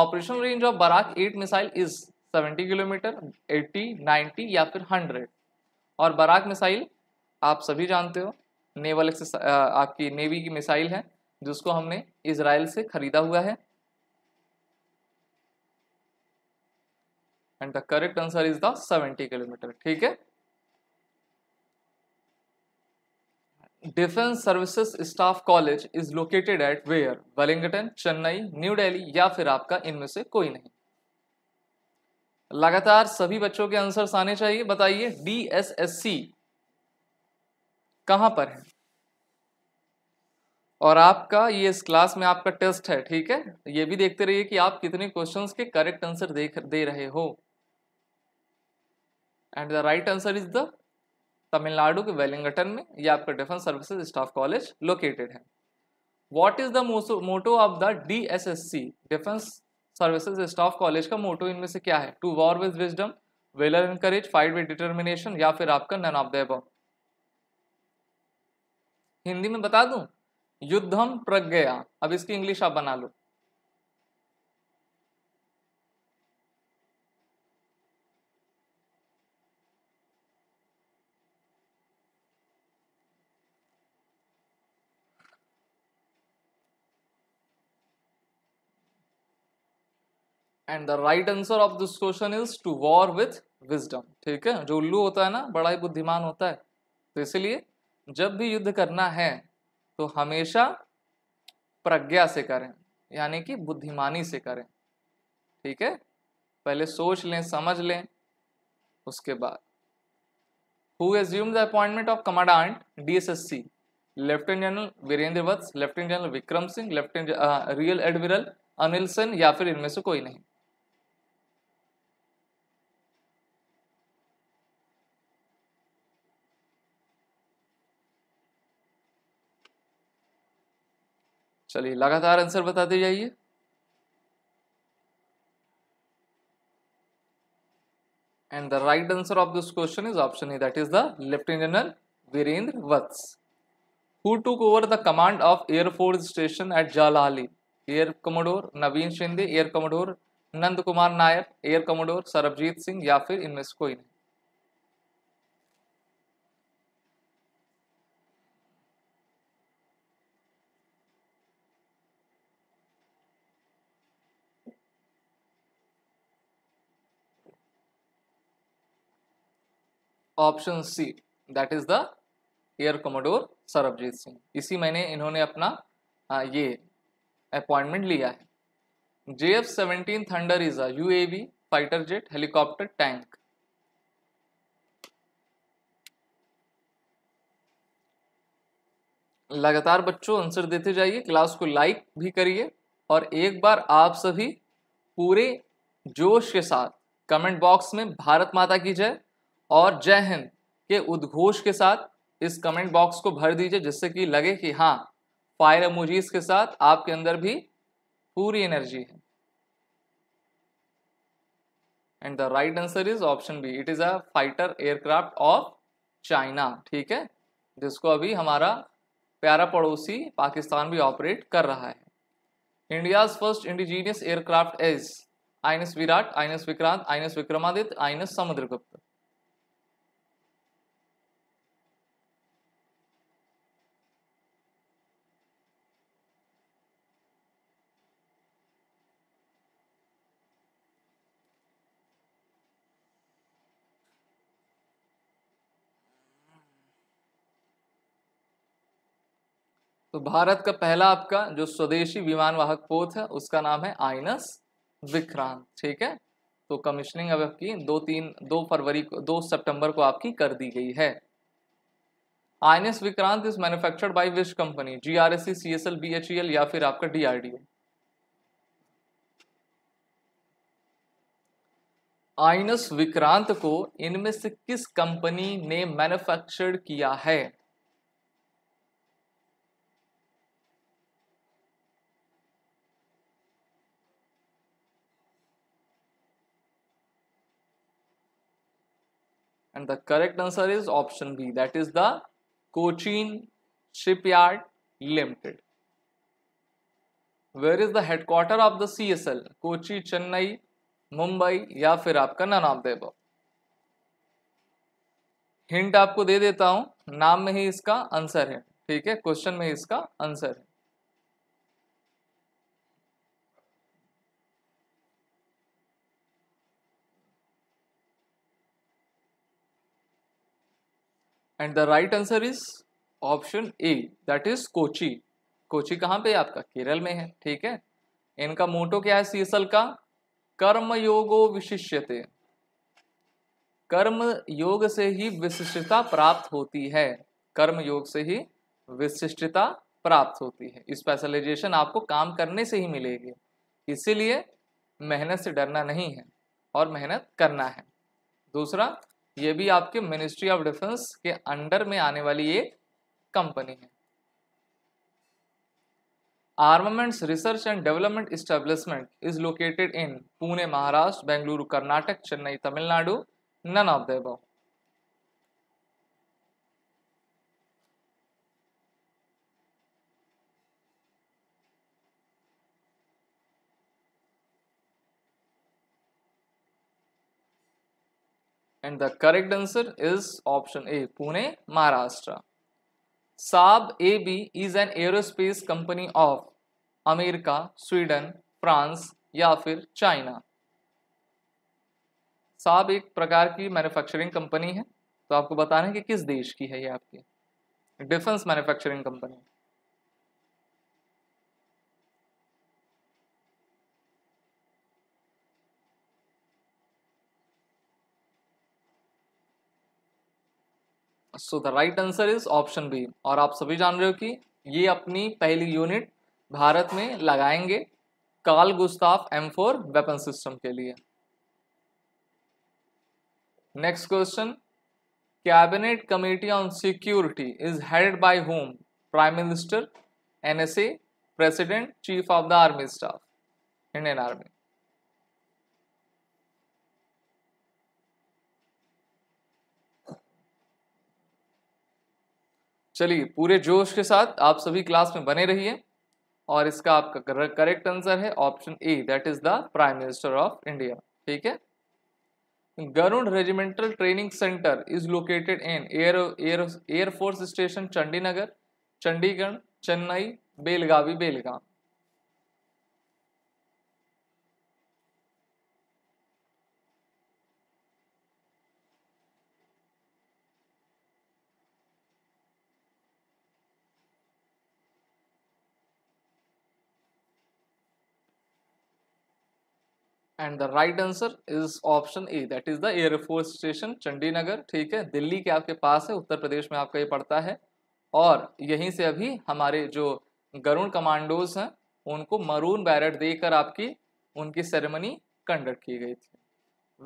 operation range of Barak eight missile is 70 kilometre 80, 90 या फिर 100 और बराक मिसाइल आप सभी जानते हो नेवल आपकी नेवी की मिसाइल है जिसको हमने इसराइल से खरीदा हुआ है and the correct answer is the 70 kilometre ठीक है defence services staff college is located at where Wellington Chennai new Delhi या फिर आपका इनमें से कोई नहीं लगातार सभी बच्चों के आंसर आने चाहिए बताइए डी एस एस सी कहां पर है और आपका ये इस क्लास में आपका टेस्ट है ठीक है ये भी देखते रहिए कि आप कितने क्वेश्चंस के करेक्ट आंसर दे रहे हो and the right answer is the Tamil Nadu के वेलिंगटन में ये आपका defence services staff college located है what is the motto of the D S S C defence services staff college का मोटो इनमें से क्या है to war with wisdom valour and courage fight with determination या फिर आपका none of the above Hindi में बता दूं युद्धम प्रज्ञया अब इसकी इंग्लिश आप बना लो and the right answer of this question is to war with wisdom ठीक है जो उल्लू होता है ना बड़ा ही बुद्धिमान होता है तो इसलिए जब भी युद्ध करना है तो हमेशा प्रज्ञा से करें यानी कि बुद्धिमानी से करें ठीक है पहले सोच लें समझ लें उसके बाद who assume the appointment of commandant DSSC lieutenant general Virendra Vats lieutenant general Vikram Singh lieutenant rear admiral Anil Sen या फिर इनमें से कोई नहीं चलिए लगातार आंसर बताते जाइए and the right answer of this question is option A that is the lieutenant general Virendra Vats who took over the command of air force station at Jalali air commodore Naveen Shinde air commodore Nand Kumar Nair air commodore Sarabjeet Singh या फिर इनमें से कोई नहीं option C that is the air commodore Sarabjeet Singh इसी महीने इन्होंने अपना आ, ये अपॉइंटमेंट लिया है J F seventeen thunder is अवी फाइटर जेट हेलीकॉप्टर टैंक लगातार बच्चों आंसर देते जाइए क्लास को लाइक भी करिए और एक बार आप सभी पूरे जोश के साथ कमेंट बॉक्स में भारत माता की जय और जय हिंद के उद्घोष के साथ इस कमेंट बॉक्स को भर दीजिए जिससे कि लगे कि हाँ फायर एमोजीज के साथ आपके अंदर भी पूरी एनर्जी है and the right answer is option B it is a fighter aircraft of China ठीक है जिसको अभी हमारा प्यारा पड़ोसी पाकिस्तान भी ऑपरेट कर रहा है India first indigenous aircraft is INS Viraat INS Vikrant INS Vikramaditya INS Samudragupta तो भारत का पहला आपका जो स्वदेशी विमान वाहक पोत है उसका नाम है आइनस विक्रांत ठीक है तो कमिश्निंग अब आपकी दो तीन दो फरवरी को दो सितंबर को आपकी कर दी गई है INS Vikrant is manufactured by which company G R S C C S L B H E L या फिर आपका D R D INS Vikrant को इनमें से किस कंपनी ने मैन्युफैक्चर्ड किया है and the correct answer is option B that is the Cochin Shipyard Limited. Where is the headquarter of the CSL? Kochi, Chennai, Mumbai या फिर आपका नाम आप दे हिंट आपको दे देता हूं नाम में ही इसका आंसर है ठीक है क्वेश्चन में ही इसका आंसर है and the right answer is option A that is Kochi Kochi कहाँ पे आपका केरल में है ठीक है इनका मोटो क्या है सीएसएल का कर्म योगो विशिष्यते कर्म योग से ही विशिष्टता प्राप्त होती है कर्म योग से ही विशिष्टता प्राप्त होती है स्पेशलाइजेशन आपको काम करने से ही मिलेगी इसीलिए मेहनत से डरना नहीं है और मेहनत करना है दूसरा ये भी आपके मिनिस्ट्री ऑफ डिफेंस के अंडर में आने वाली ये कंपनी है armaments research and development establishment is located in Pune Maharashtra Bengaluru Karnataka Chennai Tamil Nadu none of the and the correct answer is option A Pune Maharashtra Saab AB is an aerospace company of America Sweden France या फिर China साब एक प्रकार की manufacturing company है तो आपको बताना है कि किस देश की है ये आपकी defence manufacturing company so the right answer is option B और आप सभी जान रहे हो कि ये अपनी पहली यूनिट भारत में लगाएंगे Carl Gustaf M four weapon system के लिए next question cabinet committee on security is headed by home prime minister NSA president chief of the army staff Indian army चलिए पूरे जोश के साथ आप सभी क्लास में बने रहिए और इसका आपका करेक्ट आंसर है option A that is the prime minister of India ठीक है Garud regimental training centre is located in air air air force station Chandinagar Chandigarh Chennai Belagavi Belgaum and the right answer is option A that is the air force station Chandinagar ठीक है दिल्ली के आपके पास है उत्तर प्रदेश में आपका ये पड़ता है और यहीं से अभी हमारे जो गरुण कमांडोज हैं उनको मरून बैरट देकर आपकी उनकी सेरेमनी कंडक्ट की गई थी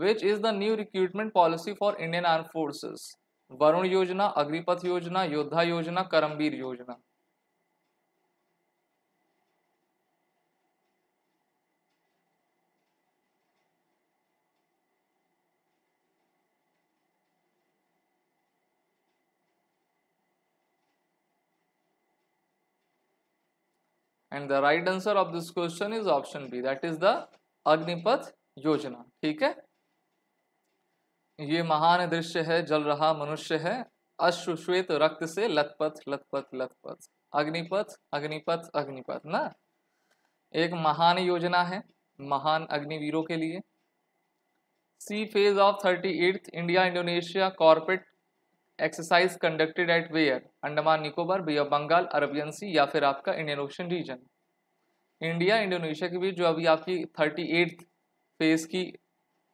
which is the new recruitment policy for Indian arm forces Varun Yojana Agnipath Yojana Yoddha Yojana Karamveer Yojana and the right answer of this question is option B that is the Agnipath Yojana ठीक है ये महान दृश्य है जल रहा मनुष्य है अश्व श्वेत रक्त से लथपथ लथपथ लथपथ अग्निपथ अग्निपथ अग्निपथ ना एक महान योजना है महान अग्निवीरों के लिए C phase of thirty eight India Indonesia corporate exercise conducted at where Andaman Nicobar Bay of Bengal Arabian Sea या फिर आपका Indian Ocean region India Indonesia के बीच जो अभी आपकी थर्टी एट्थ फेज की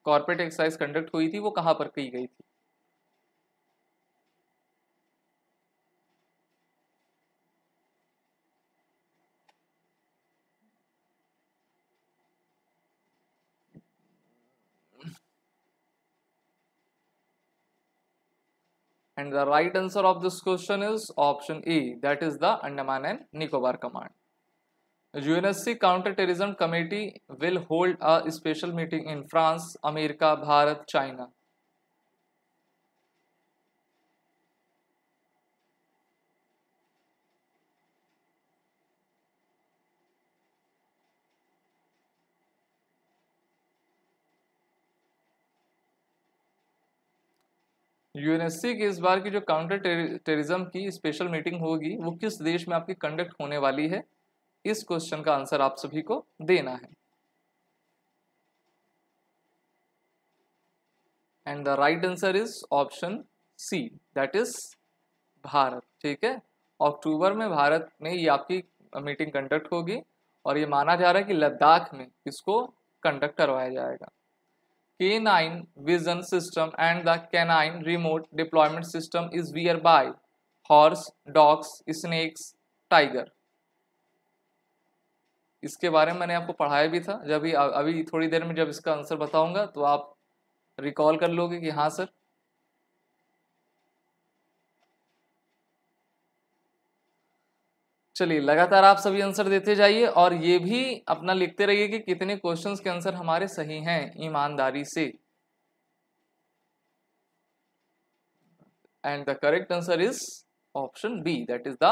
कॉर्पोरेट एक्सरसाइज कंडक्ट हुई थी वो कहाँ पर की गई थी and the right answer of this question is option E that is the Andaman and Nicobar command. UNSC Counterterrorism Committee will hold a special meeting in France, America, Bharat, China UNSC की इस बार की जो counter terrorism की special meeting होगी वो किस देश में आपकी कंडक्ट होने वाली है इस क्वेश्चन का आंसर आप सभी को देना है and the right answer is option C that is Bharat ठीक है अक्टूबर में भारत में ये आपकी मीटिंग कंडक्ट होगी और ये माना जा रहा है कि लद्दाख में इसको कंडक्ट करवाया जाएगा canine vision system and the canine remote deployment system is by horse dogs snakes tiger इसके बारे में मैंने आपको पढ़ाया भी था जब अभी थोड़ी देर में जब इसका आंसर बताऊंगा तो आप रिकॉल कर लोगे कि हाँ सर चलिए लगातार आप सभी आंसर देते जाइए और ये भी अपना लिखते रहिए कि कितने क्वेश्चंस के आंसर हमारे सही हैं ईमानदारी से and the correct answer is option B that is the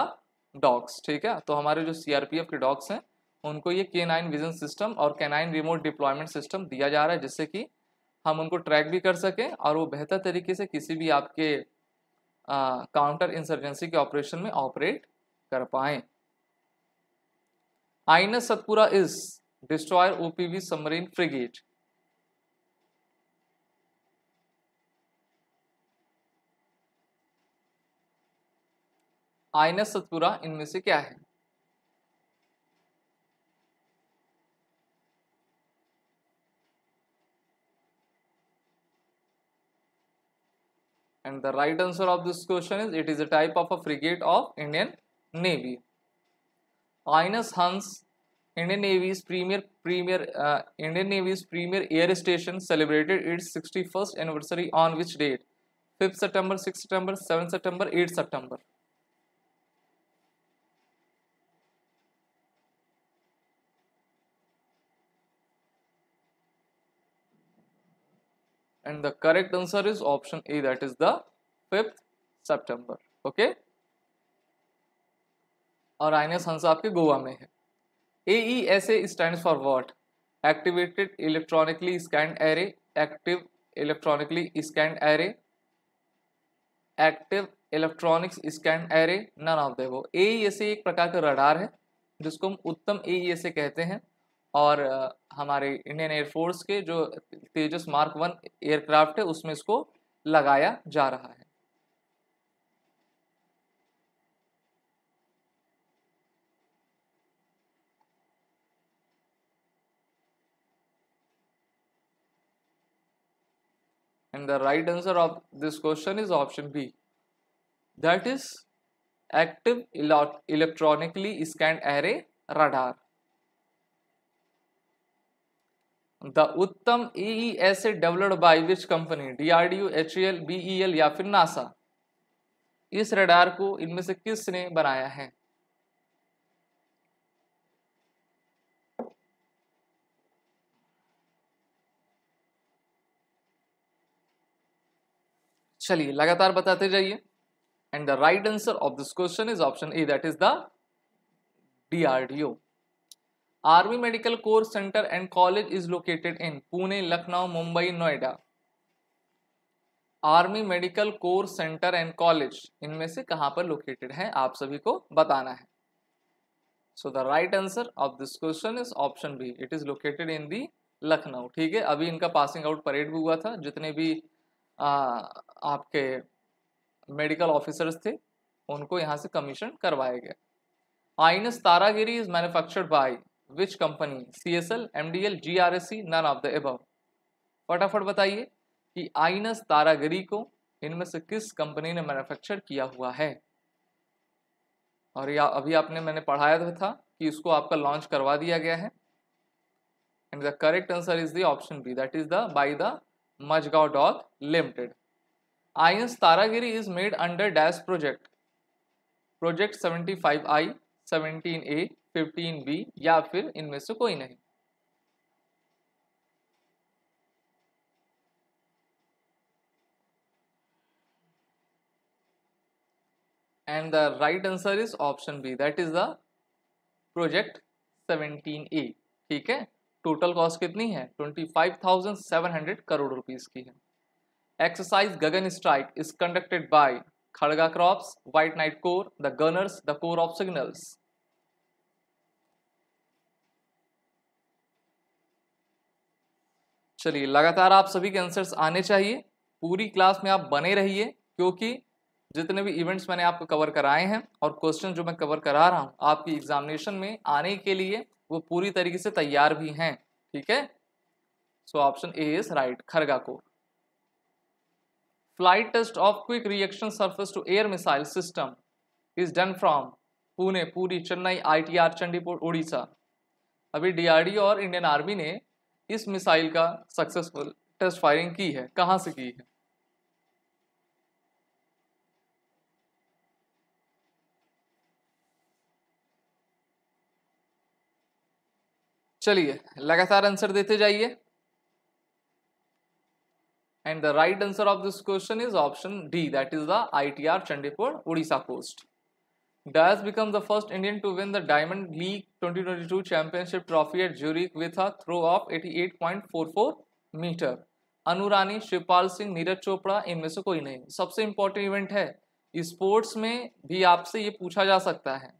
dogs ठीक है तो हमारे जो सीआरपीएफ के डॉग्स हैं उनको ये के नाइन विजन सिस्टम और के नाइन रिमोट डिप्लॉयमेंट सिस्टम दिया जा रहा है जिससे कि हम उनको ट्रैक भी कर सकें और वो बेहतर तरीके से किसी भी आपके काउंटर इंसर्जेंसी के ऑपरेशन में ऑपरेट कर पाएँ INS Satpura is destroyer OPV submarine frigate INS Satpura इनमें से क्या है and the right answer of this question is it is a type of a frigate of Indian navy Ines Hans, Indian Navy's premier premier uh, Indian Navy's premier air station celebrated its 61st anniversary on which date? 5th September, 6th September, 7th September, 8th September. And the correct answer is option A that is the 5th September. Okay. और आईनस हंस आपके गोवा में है A E S A stand for what activated electronically scanned array active electronically scanned array active electronics scanned array none of the above ए एक प्रकार का radar है जिसको हम उत्तम ए ई एस ए कहते हैं और हमारे इंडियन एयरफोर्स के जो तेजस मार्क वन एयरक्राफ्ट है उसमें इसको लगाया जा रहा है And the right answer of this question is option B. That is active electronically scanned array radar. The Uttam aesa developed by which company? DRDO, HEL, BEL ya फिर NASA? इस radar को इनमें से किसने बनाया है चलिए लगातार बताते जाइए and the right answer of this question is option A that is the DRDO army medical corps centre and college is located in Pune Lucknow Mumbai Noida army medical corps centre and college इनमें से कहां पर लोकेटेड है आप सभी को बताना है so the right answer of this question is option B it is located in the Lucknow ठीक है अभी इनका पासिंग आउट परेड भी हुआ था जितने भी आपके मेडिकल ऑफिसर्स थे उनको यहाँ से कमीशन करवाया गया INS Taragiri is manufactured by which company C S L M D L G R S C none of the above फटाफट बताइए कि आइनस तारागिरी को इनमें से किस कंपनी ने मैन्युफैक्चर किया हुआ है और या अभी आपने मैंने पढ़ाया था कि इसको आपका लॉन्च करवा दिया गया है and the correct answer is the option B that is the by the Majgaon Dock Limited. Irons Taragiri is made under DAS project. Project 75I, 17A, 15B या फिर इनमें से कोई नहीं and the right answer is option B that is the project 17A ठीक है total cost कितनी है 25,700 करोड़ रुपीस की है exercise Gagan strike is conducted by Kharga corps white knight corps the gunners the corps of signals चलिए लगातार आप सभी के आंसर्स आने चाहिए पूरी क्लास में आप बने रहिए क्योंकि जितने भी इवेंट्स मैंने आपको कवर कराए हैं और क्वेश्चन जो मैं कवर करा रहा हूँ आपकी एग्जामिनेशन में आने के लिए वो पूरी तरीके से तैयार भी हैं ठीक है so option A is right Kharga को flight test of quick reaction surface to air missile system is done from Pune Puri Chennai ITR Chandipur Orissa अभी डीआरडीओ और इंडियन आर्मी ने इस मिसाइल का सक्सेसफुल टेस्ट फायरिंग की है कहाँ से की है चलिए लगातार आंसर देते जाइए and the right answer of this question is option D that is the ITR Chandipur Orissa पोस्ट डायस become the first Indian to win the diamond league 2022 championship trophy at Zurich with a throw of 88.44 metre Annu Rani Shivpal Singh Neeraj Chopra इनमें से कोई नहीं सबसे important event है sports में भी आपसे ये पूछा जा सकता है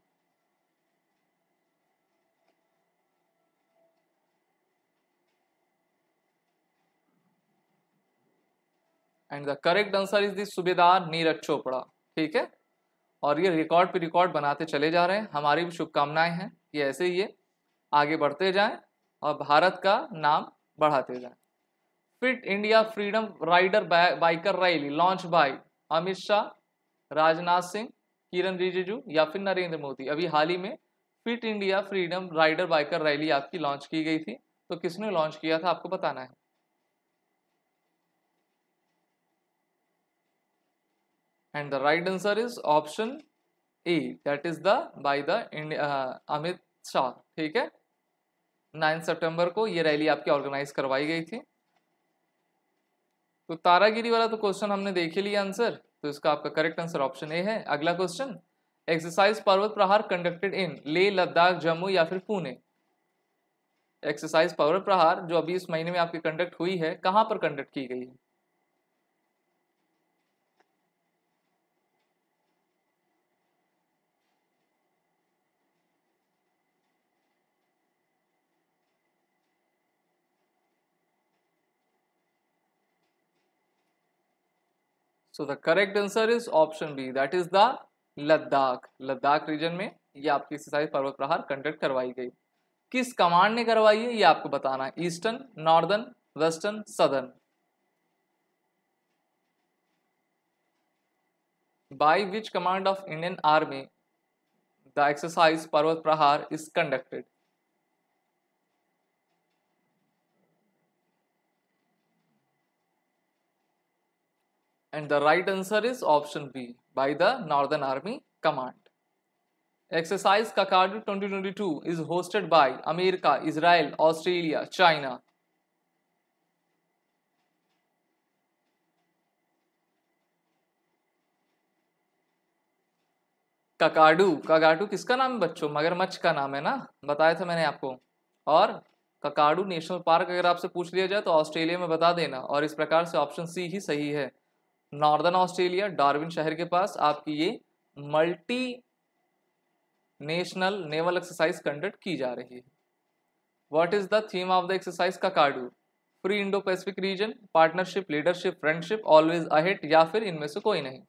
and the correct answer is this Subedar Neeraj Chopra ठीक है और ये रिकॉर्ड पे रिकॉर्ड बनाते चले जा रहे हैं हमारी भी शुभकामनाएं हैं कि ऐसे ही ये आगे बढ़ते जाएं और भारत का नाम बढ़ाते जाएं fit India freedom rider biker rally launch by Amit Shah Rajnath Singh Kiren Rijiju या फिर नरेंद्र मोदी अभी हाल ही में fit India freedom rider biker rally आपकी लॉन्च की गई थी तो किसने लॉन्च किया था आपको बताना है and the right answer is option E that is the by the uh, Amit Shah ठीक है 9 सितंबर को ये रैली आपकी ऑर्गेनाइज करवाई गई थी तो तारागिरी वाला तो क्वेश्चन हमने देख ही लिया आंसर तो इसका आपका करेक्ट आंसर ऑप्शन ए है अगला क्वेश्चन एक्सरसाइज पर्वत प्रहार कंडक्टेड इन ले लद्दाख जम्मू या फिर पुणे एक्सरसाइज पर्वत प्रहार जो अभी इस महीने में आपकी कंडक्ट हुई है कहाँ पर कंडक्ट की गई है so the correct answer is option B that is the Ladakh Ladakh region में ये आपकी एक्सरसाइज पर्वत प्रहार कंडक्ट करवाई गई किस कमांड ने करवाई है ये आपको बताना है eastern northern western southern by which command of Indian army the exercise Parvat Prahar is conducted and the right answer is option B by the Northern Army Command. Exercise Kakadu 2022 is hosted by America, Israel, Australia, China. Kakadu Kakadu किसका नाम है बच्चों मगरमच्छ का नाम है ना बताया था मैंने आपको और ककाडू नेशनल पार्क अगर आपसे पूछ लिया जाए तो ऑस्ट्रेलिया में बता देना और इस प्रकार से ऑप्शन सी ही सही है नॉर्दर्न ऑस्ट्रेलिया डार्विन शहर के पास आपकी ये multi national naval exercise conduct की जा रही है what is the theme of the exercise का Kakadu free Indo Pacific region partnership leadership friendship always ahead या फिर इनमें से कोई नहीं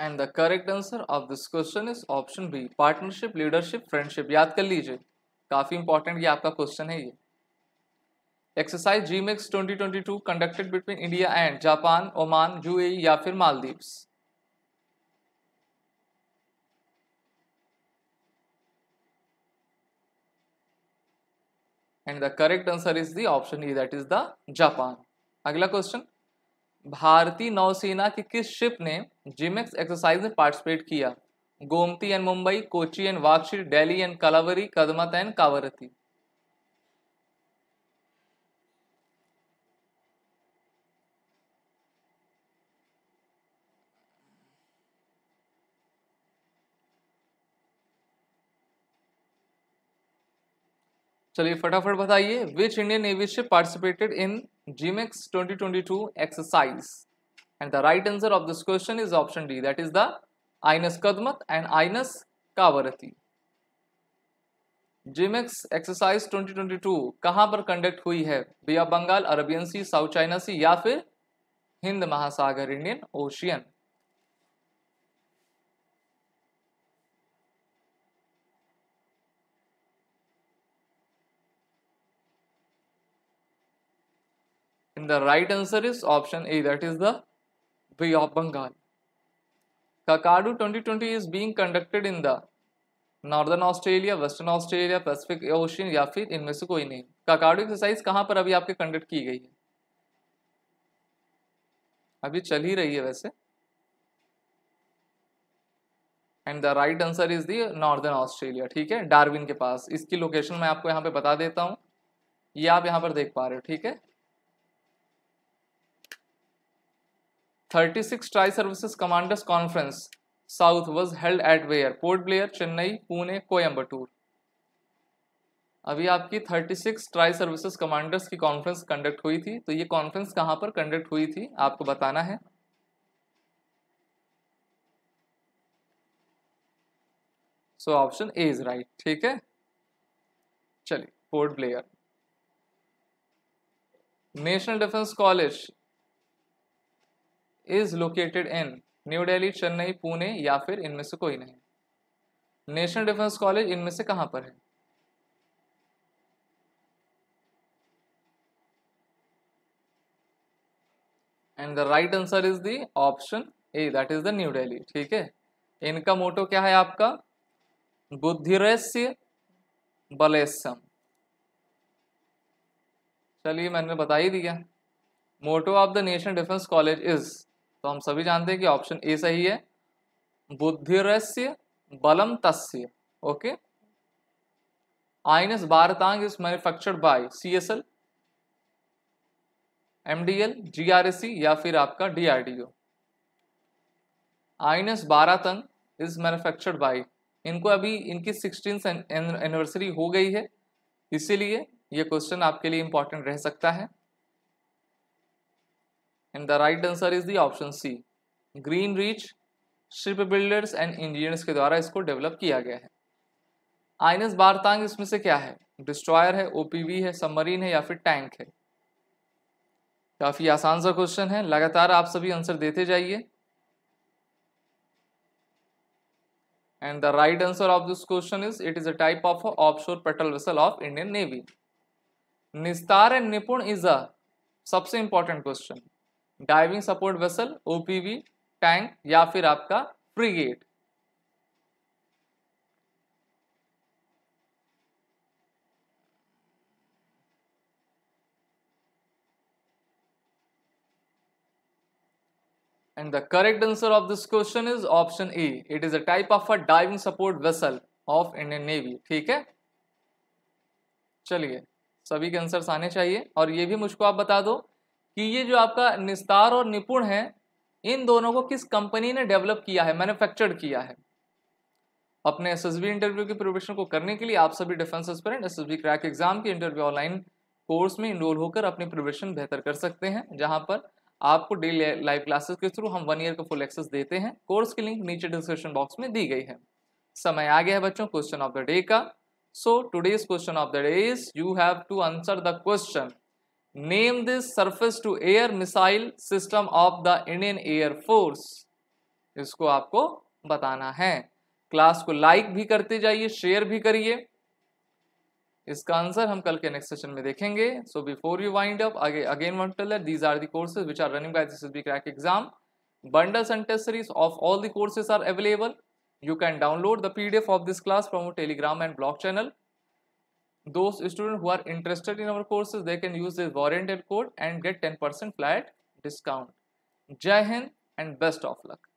and the correct answer of this question is option B partnership leadership friendship याद कर लीजिए काफी इंपॉर्टेंट ये आपका क्वेश्चन है ये exercise JIMEX twenty twenty two conducted between India and Japan Oman A या फिर Maldives and the correct answer is the option E that is the Japan अगला क्वेश्चन भारतीय नौसेना की किस शिप ने जिमेक्स एक्सरसाइज में पार्टिसिपेट किया गोमती एंड मुंबई कोची एंड वाक्षी डेली एंड कलावरी कदमत एंड कावरती चलिए फटाफट बताइए which Indian navy ship participated in JIMEX 2022 exercise and the right answer of this question is option D that is the INS Kadmatt and INS Kavaratti JIMEX exercise 2022 कहां पर conduct हुई है bay Bengal Arabian sea South China sea या फिर हिंद महासागर Indian ocean And the right answer is option A, that is the Bay of Bengal. Kakadu 2020 is being conducted in the northern Australia western Australia Pacific ocean या फिर इनमें से कोई नहीं काकाडो एक्सरसाइज कहां पर अभी आपके कंडक्ट की गई है अभी चल ही रही है वैसे and the right answer is the northern Australia ठीक है डार्विन के पास इसकी लोकेशन मैं आपको यहाँ पे बता देता हूँ ये आप यहाँ पर देख पा रहे हो ठीक है 36 tri services commanders conference south was held at where Port Blair Chennai Pune Coimbatore अभी आपकी 36 ट्राई सर्विसेज कमांडर्स की कॉन्फ्रेंस कंडक्ट हुई थी तो ये कॉन्फ्रेंस कहाँ पर कंडक्ट हुई थी आपको बताना है so option A is right ठीक है चलिए Port Blair national defence college is located in New Delhi Chennai Pune या फिर इनमें से कोई नहीं नेशनल डिफेंस कॉलेज इनमें से कहां पर है and the right answer is the option A that is the New Delhi ठीक है इनका मोटो क्या है आपका बुद्धिरस्य बलेसम चलिए मैंने बता ही दिया motto of the national defence college is तो हम सभी जानते हैं कि ऑप्शन ए सही है बुद्धिरस्य बलम तस्य okay INS Baratang is manufactured by CSL MDL GRSC या फिर आपका DRDO INS Baratang is manufactured by इनको अभी इनकी सिक्सटीन एनिवर्सरी हो गई है इसीलिए ये क्वेश्चन आपके लिए इंपॉर्टेंट रह सकता है and the right answer is the option C. Green Reach shipbuilders and engineers के द्वारा इसको डेवलप किया गया है आइनस बारतांग इसमें से क्या है डिस्ट्रॉयर है ओपीवी है सबमरीन है या फिर टैंक है काफी आसान सा क्वेश्चन है लगातार आप सभी आंसर देते जाइए and the right answer of this question is it is a type of of shore patrol vessel of Indian navy Nistar and Nipun is a सबसे important question diving support vessel OPV tank या फिर आपका frigate and the correct answer of this question is option A it is a type of a diving support vessel of Indian navy ठीक है चलिए सभी के answer आने चाहिए और ये भी मुझको आप बता दो कि ये जो आपका निस्तार और निपुण है इन दोनों को किस कंपनी ने डेवलप किया है मैन्युफैक्चर्ड किया है अपने एस इंटरव्यू की प्रिपरेशन को करने के लिए आप सभी defence aspirants crack exam के इंटरव्यू ऑनलाइन कोर्स में इनरोल होकर अपनी प्रिपरेशन बेहतर कर सकते हैं जहां पर आपको डेली लाइव क्लासेस के थ्रू हम वन ईयर का फुल एक्सेस देते हैं कोर्स की लिंक नीचे डिस्क्रिप्शन बॉक्स में दी गई है समय आ गया है बच्चों क्वेश्चन ऑफ द डे का so today's question of the day is you have to answer the question name this surface to air missile system of the Indian air force इसको आपको बताना है क्लास को लाइक भी करते जाइए share भी करिए इसका आंसर हम कल के नेक्स्ट सेशन में देखेंगे so before you wind up again again one teller these are the courses which are running by this crack exam bundles and test series of all the courses are available you can download the PDF of this class from Telegram and blog channel those students who are interested in our courses they can use this warranted code and get 10% flat discount jai hind and best of luck